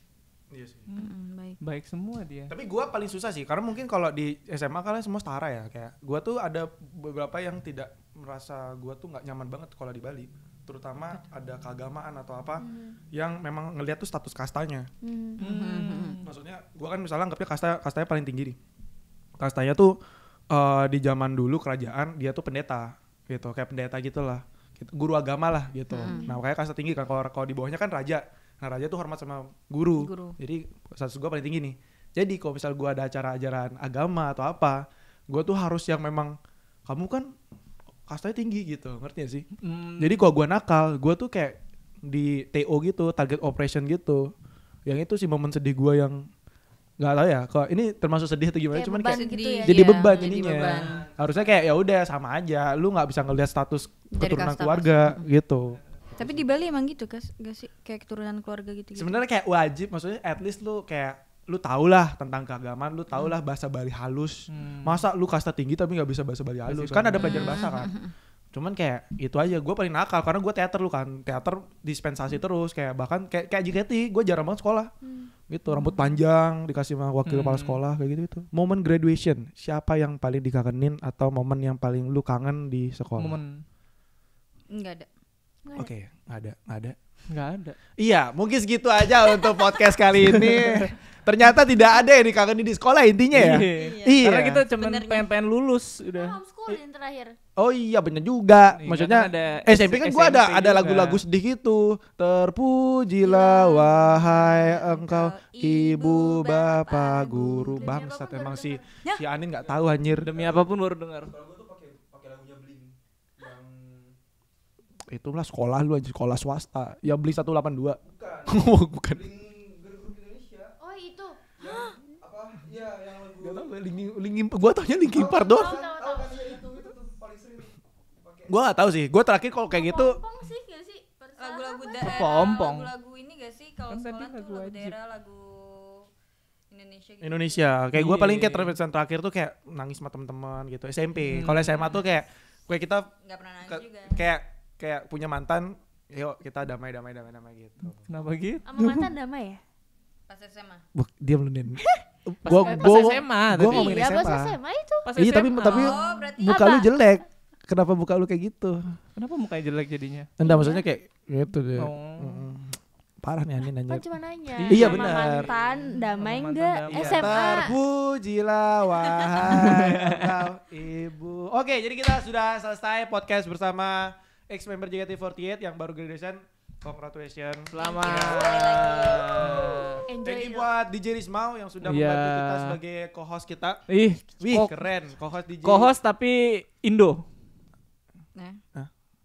Iya sih. mm baik. Baik semua dia. Tapi gua paling susah sih karena mungkin kalau di SMA kalian semua setara ya kayak gua tuh ada beberapa yang tidak merasa gua tuh nggak nyaman banget kalau di Bali terutama ada keagamaan atau apa hmm. yang memang ngelihat tuh status kastanya. mm Hmm. Maksudnya gua kan misalnya anggapnya kasta kastanya paling tinggi nih. Kastanya tuh uh, di zaman dulu kerajaan dia tuh pendeta gitu, kayak pendeta gitulah. Gitu. guru agama lah gitu. Hmm. Nah, kayak kasta tinggi kan kalau di bawahnya kan raja Nah raja tuh hormat sama guru. guru. Jadi status gue paling tinggi nih. Jadi kalau misal gue ada acara ajaran agama atau apa, gue tuh harus yang memang kamu kan kastanya tinggi gitu, ngerti gak sih? Mm. Jadi kalau gue nakal, gue tuh kayak di TO gitu, target operation gitu. Yang itu sih momen sedih gue yang nggak tahu ya kok ini termasuk sedih atau gimana kayak cuman kayak gitu ya, jadi iya, beban jadi beban. harusnya kayak ya udah sama aja lu nggak bisa ngeliat status keturunan keluarga gitu tapi di Bali emang gitu kas, gak sih kayak keturunan keluarga gitu. -gitu. Sebenarnya kayak wajib, maksudnya at least lu kayak lu tau lah tentang keagamaan, lu tau hmm. lah bahasa Bali halus. Hmm. Masa lu kasta tinggi tapi nggak bisa bahasa Bali halus? kan ada pelajaran bahasa kan. Hmm. Cuman kayak itu aja, gue paling nakal karena gue teater lu kan, teater dispensasi hmm. terus kayak bahkan kayak kayak JKT, gue jarang banget sekolah. Hmm. Gitu, rambut panjang dikasih sama wakil hmm. kepala sekolah kayak gitu itu. Momen graduation, siapa yang paling dikangenin atau momen yang paling lu kangen di sekolah? Momen Enggak ada. Oke, okay, nggak ada, nggak ada. Nggak ada. Iya, mungkin segitu aja untuk podcast kali ini. <laughs> Ternyata tidak ada yang dikangenin di sekolah intinya ya. Iya. iya. Karena kita cuma pengen-pengen lulus udah. Nah, homeschooling terakhir. Oh iya benar juga. Iya, kan Maksudnya kan ada SMP kan gue ada ada lagu-lagu sedih gitu. Terpujilah iya. wahai iya. engkau ibu bapak guru bangsat emang si ya. si Anin nggak tahu anjir. Demi apapun baru dengar. itulah sekolah lu aja sekolah swasta ya beli 182 bukan <laughs> bukan oh itu yang, apa ya yang lagu tau gue lingi lingi gue taunya lingi oh, part doang gue gak tau sih gue terakhir kalau kayak gitu lagu-lagu daerah lagu-lagu ini gak sih kalau kan sekolah tuh lagu daerah lagu Indonesia gitu. Indonesia. Kayak gue iya, paling iya, kayak iya. terpesan terakhir tuh kayak nangis sama teman-teman gitu SMP. Hmm. Kalau SMA tuh kayak gue kita nggak pernah nangis ke, juga. Kayak kayak punya mantan yuk kita damai damai damai damai gitu kenapa gitu sama mantan damai ya pas SMA Bu, diam lu nih. gua pas, gua pas SMA gua ngomongin iya, SMA SMA itu pas iya tapi tapi oh, muka apa? lu jelek kenapa muka lu kayak gitu kenapa mukanya jelek jadinya enggak maksudnya kayak gitu deh oh. Mm parah nih Ani nanya. Kan cuma nanya. Iya benar. Mantan damai enggak SMA. Terpujilah wahai <laughs> ibu. Oke, jadi kita sudah selesai podcast bersama ex member JKT48 yang baru graduation. Congratulations. Selamat. dan ya. Thank you buat DJ Rismau yang sudah yeah. membantu kita sebagai co-host kita. Ih, Wih, keren. Co-host DJ. Co-host tapi Indo. Nah.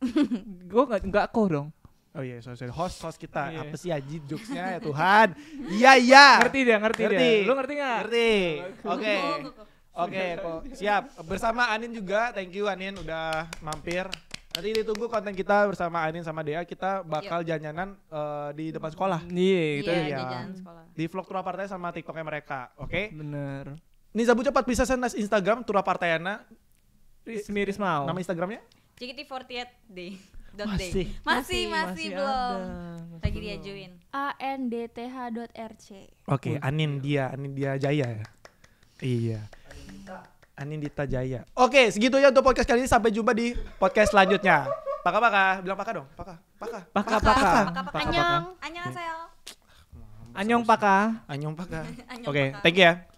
<laughs> gue gak, gak ko dong. Oh iya, yeah, sorry, Host, host kita. Yeah. Apa sih aji jokesnya ya Tuhan. Iya, iya. Ngerti dia, ngerti, ngerti. dia. Lu ngerti gak? Ngerti. Oke. <laughs> Oke, okay, okay, siap. Bersama Anin juga. Thank you Anin udah mampir. Nanti ditunggu konten kita bersama Anin sama Dea kita bakal yep. janjanan uh, eh, di depan sekolah. Iya, gitu ya. Di Di vlog Tura sama TikToknya mereka, oke? Okay? Bener. Zabu cepat bisa send Instagram Turapartayana. Miris miris Rismau. Nama Instagramnya? JKT48D. <laughs> Masih. Masih, masih, masih belum. Ada, Lagi diajuin. C. Oke, okay, Anin dia, Anin dia Jaya ya. Iya. Anindita Jaya. Oke, segitu ya untuk podcast kali ini. Sampai jumpa di podcast selanjutnya. Paka paka, bilang paka dong. Paka, paka. Paka paka. Paka Anyong, anyong saya. Anyong paka. Anyong paka. Oke, thank you ya.